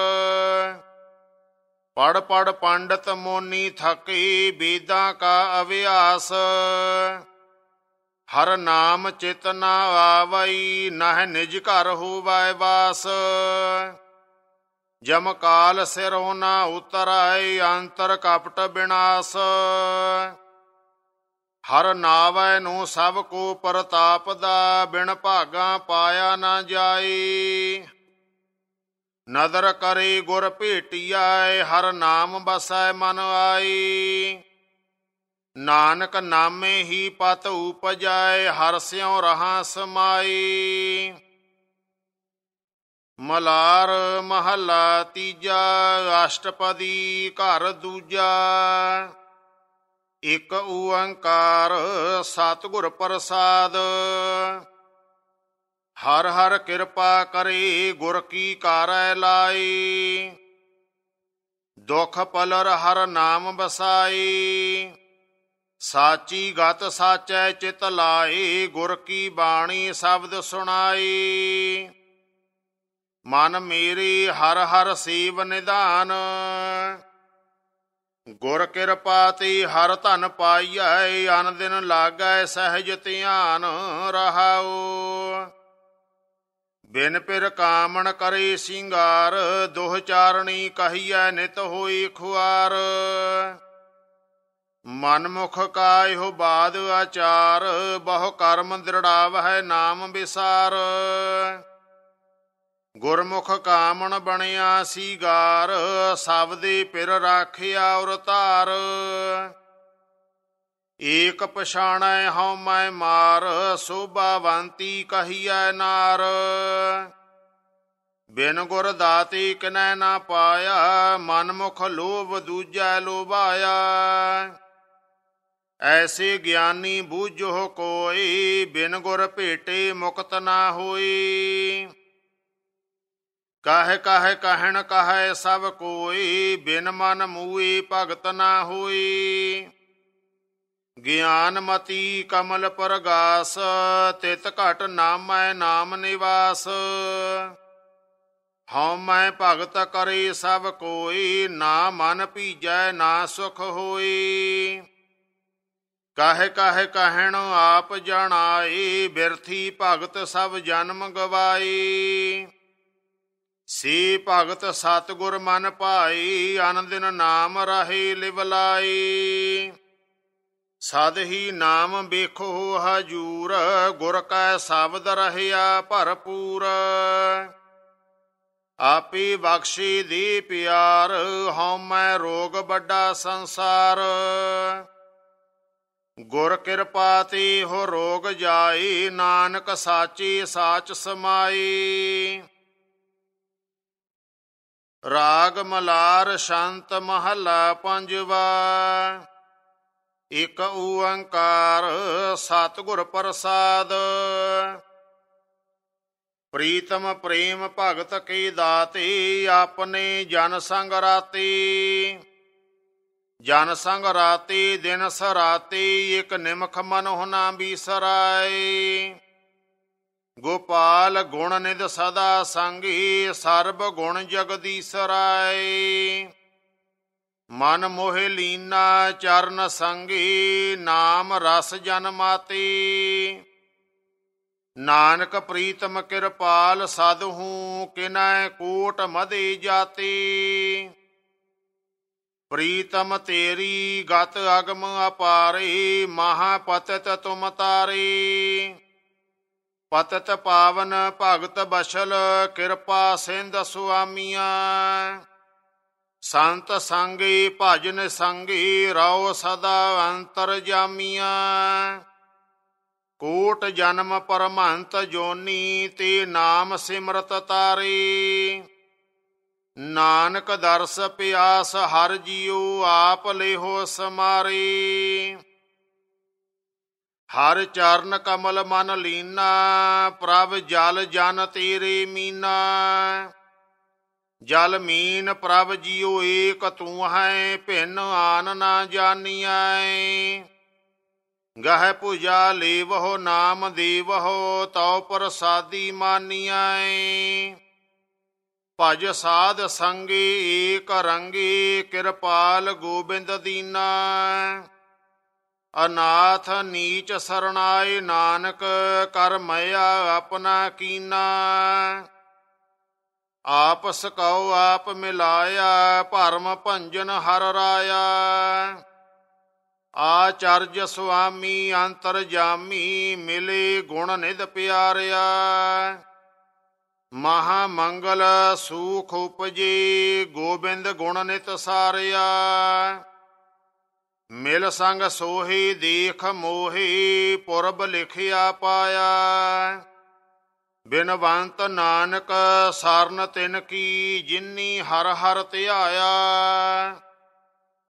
ਪੜ ਪੜ ਪੰਡਤ ਮੋਨੀ ਥਕੀ ਬੀਦਾਂ ਕਾ ਅਭਿਆਸ ਹਰ ਨਾਮ ਚਿਤ ਨਾ ਆਵਈ ਨਹ ਨਿਜ ਘਰ ਹੋਵੈ ਵਾਸ ਜਮ ਕਾਲ ਸਿਰੋ ਨਾ ਉਤਰੈ ਅੰਤਰ ਕਪਟ ਬਿਨਾਸ ਹਰ ਨਾਵੈ ਨੂੰ ਸਭ ਕੋ ਪ੍ਰਤਾਪ ਦਾ ਬਿਨ ਭਾਗਾ ਪਾਇਆ ਨਾ ਜਾਈ ਨਦਰ ਕਰੇ ਗੁਰ ਭੇਟਿਆਏ ਹਰ ਨਾਮ ਬਸੈ ਮਨ ਆਈ ਨਾਨਕ ਨਾਮੇ ਹੀ ਪਤ ਉਪਜਾਏ ਹਰ ਸਿਉ ਰਹਾ ਸਮਾਈ ਮਲਾਰ ਮਹੱਲਾ ਤੀਜਾ ਰਾਸ਼ਟਪਦੀ ਘਰ ਦੂਜਾ ਇਕ ਓੰਕਾਰ ਸਤਿਗੁਰ ਪ੍ਰਸਾਦ ਹਰ ਹਰ ਕਿਰਪਾ ਕਰੇ ਗੁਰ ਕੀ ਕਾਰੈ ਲਾਈ ਦੁਖ ਪਲਰ ਹਰ ਨਾਮ ਬਸਾਈ ਸਾਚੀ ਗਤ ਸਾਚੈ ਚਿਤ ਲਾਈ ਗੁਰ ਕੀ ਬਾਣੀ ਸ਼ਬਦ ਸੁਣਾਈ ਮਨ ਮੇਰੀ ਹਰ ਹਰ ਸੇਵ ਨਿਧਾਨ ਗੁਰ ਕਿਰਪਾ ਤੇ ਹਰ ਧਨ ਪਾਈਐ ਅਨ ਦਿਨ ਲਾਗੈ ਸਹਿਜ ਧਿਆਨ ਰਹਾਉ ਬਿਨ ਪਿਰ ਕਾਮਣ ਕਰੇ ਸਿੰਗਾਰ ਦੁਹ ਚਾਰਣੀ ਕਹੀਐ ਨਿਤ ਹੋਈ ਖੁਆਰ ਮਨ ਮੁਖ ਇਹੋ ਬਾਦ ਆਚਾਰ ਬਹੁ ਕਰਮ ਦ੍ਰਿੜਾਵ ਹੈ ਨਾਮ ਵਿਸਾਰ ਗੁਰਮੁਖ ਕਾਮਣ ਬਣਿਆ ਸੀ ਗਾਰ ਸਭ ਦੇ ਪਿਰ ਰਾਖਿਆ ਔਰ ਧਾਰ ਏਕ ਪਛਾਣੈ ਹਉ ਮੈਂ ਮਾਰ ਸੋਭਾਵੰਤੀ ਕਹੀਐ ਨਾਰ ਬਿਨ ਗੁਰ ਦਾਤੀ ਕਿਨੈ ਨਾ ਪਾਇਆ ਮਨ ਮੁਖ ਲੋਭ ਦੂਜੈ ਲੋਭਾਇਆ ਐਸੇ ਗਿਆਨੀ ਬੂਝੋ ਕੋਈ ਬਿਨ ਗੁਰ ਭੇਟੇ ਮੁਕਤ ਨਾ ਹੋਈ ਕਾਹ ਕਾਹ ਕਹਿਣ ਕਹੈ ਸਭ ਕੋਈ ਬਿਨ ਮਨ ਮੂਈ ਭਗਤ ਨਾ ਹੋਈ ਗਿਆਨ ਮਤੀ ਕਮਲ ਪਰਗਾਸ ਤਿਤ ਘਟ ਨਾਮੈ ਨਾਮ ਨਿਵਾਸ ਹਉ ਮੈਂ ਭਗਤ ਕਰੀ ਸਭ ਕੋਈ ਨਾ ਮਨ ਭੀਜੈ ਨਾ ਸੁਖ ਹੋਈ ਕਾਹ ਕਾਹ ਕਹਿਣ ਆਪ ਜਣਾਈ ਬਿਰਥੀ ਭਗਤ ਸਭ ਜਨਮ ਗਵਾਈ ਸੇ ਭਗਤ ਸਤਗੁਰ ਮਨ ਪਾਈ ਆਨੰਦਨ ਨਾਮ ਰਹੀ ਲਿਵਲਾਈ ਸਦ ਹੀ ਨਾਮ ਵੇਖੋ ਹਜੂਰ ਗੁਰ ਕੈ ਸ਼ਬਦ ਰਹਿਆ ਭਰਪੂਰ ਆਪੀ ਬਖਸ਼ੀ ਦੀ ਪਿਆਰ ਹਉ ਮੈਂ ਰੋਗ ਵੱਡਾ ਸੰਸਾਰ ਗੁਰ ਕਿਰਪਾ ਤੇ ਹੋ ਰੋਗ ਜਾਈ ਨਾਨਕ ਸਾਚੀ ਸਾਚ ਸਮਾਈ ਰਾਗ ਮਲਾਰ ਸ਼ੰਤ ਮਹਲਾ ਪੰਜਵਾ ਇਕ ਓੰਕਾਰ ਸਤਿਗੁਰ ਪ੍ਰਸਾਦ ਪ੍ਰੀਤਮ ਪ੍ਰੇਮ ਭਗਤ ਕੀ ਦਾਤੀ ਆਪਨੇ ਜਨ ਸੰਗ ਰਾਤੀ ਜਨ ਸੰਗ ਰਾਤੀ ਦਿਨ ਸਰਾਤੀ ਇਕ ਨਿਮਖ ਮਨ ਹੁਨਾ ਬੀਸਰਾਏ ਗੋਪਾਲ ਗੁਣ ਨਿਦ ਸਦਾ ਸੰਗੀ ਸਰਬ ਗੁਣ ਜਗਦੀਸਰਾਏ ਮਨ ਮੋਹਿ ਲੀਨਾ ਚਰਨ ਸੰਗੀ ਨਾਮ ਰਸ ਜਨ ਮਾਤੀ ਨਾਨਕ ਪ੍ਰੀਤਮ ਕਿਰਪਾਲ ਸਦ ਹੂੰ ਕਿਨੈ ਕੋਟ ਮਦੀ ਜਾਤੀ ਪ੍ਰੀਤਮ ਤੇਰੀ ਗਤ ਅਗਮ ਅਪਾਰੇ ਮਹਾਪਤਤ ਤੁਮ ਤਾਰੇ ਪਤਤ ਪਾਵਨ ਭਗਤ ਬਸ਼ਲ ਕਿਰਪਾ ਸਿੰਧ ਸੁਆਮੀਆਂ ਸੰਤ ਸੰਗੀ ਭਜਨ ਸੰਗੀ ਰਉ ਸਦਾ ਅੰਤਰ ਜਾਮੀਆਂ ਕੋਟ ਜਨਮ ਪਰਮਹੰਤ ਜੋਨੀ ਤੇ ਨਾਮ ਸਿਮਰਤ ਤਾਰੇ ਨਾਨਕ ਦਰਸ ਪਿਆਸ ਹਰ ਜੀਉ ਆਪ ਹੋ ਸਮਾਰੇ ਹਰ ਚਰਨ ਕਮਲ ਮਨ ਲੀਨਾ ਪ੍ਰਭ ਜਲ ਜਨ ਤੇਰੇ ਮੀਨਾ ਜਲ ਮੀਨ ਪ੍ਰਭ ਜੀਉ ਏਕ ਤੂੰ ਹੈ ਭਿੰਨ ਆਨ ਨਾ ਜਾਣੀਐ ਗਹਿ ਪੂਜਾ ਲੇਵਹੁ ਨਾਮ ਦੇਵਹੁ ਤਉ ਪ੍ਰਸਾਦੀ ਮਾਨੀਐ ਭਜ ਸਾਧ ਸੰਗੀ ਏਕ ਰੰਗੀ ਕਿਰਪਾਲ ਗੋਬਿੰਦ ਦੀਨਾ ਅਨਾਥ ਨੀਚ ਸਰਣਾਏ ਨਾਨਕ ਕਰ ਮਇਆ ਆਪਣਾ ਕੀਨਾ ਆਪਸ ਕਉ ਆਪ ਮਿਲਾਇਆ ਭਰਮ ਭੰਜਨ ਹਰ ਰਾਇਆ ਆਚਰਜ ਸੁਆਮੀ ਅੰਤਰ ਜਾਮੀ ਮਿਲੇ ਗੁਣ ਨਿਧ ਪਿਆਰਿਆ ਮਹਾ ਮੰਗਲ ਸੂਖ ਉਪਜੀ ਗੋਬਿੰਦ ਗੁਣ ਨਿਤ ਸਾਰਿਆ ਮਿਲ ਸੰਗ ਸੋਹੀ ਦੇਖ ਮੋਹੀ ਪੁਰਬ ਲਿਖਿਆ ਪਾਇਆ ਬਿਨਵੰਤ ਨਾਨਕ ਸਰਨ ਤਿਨ ਕੀ ਜਿਨੀ ਹਰ ਹਰ ਧਿਆਇਆ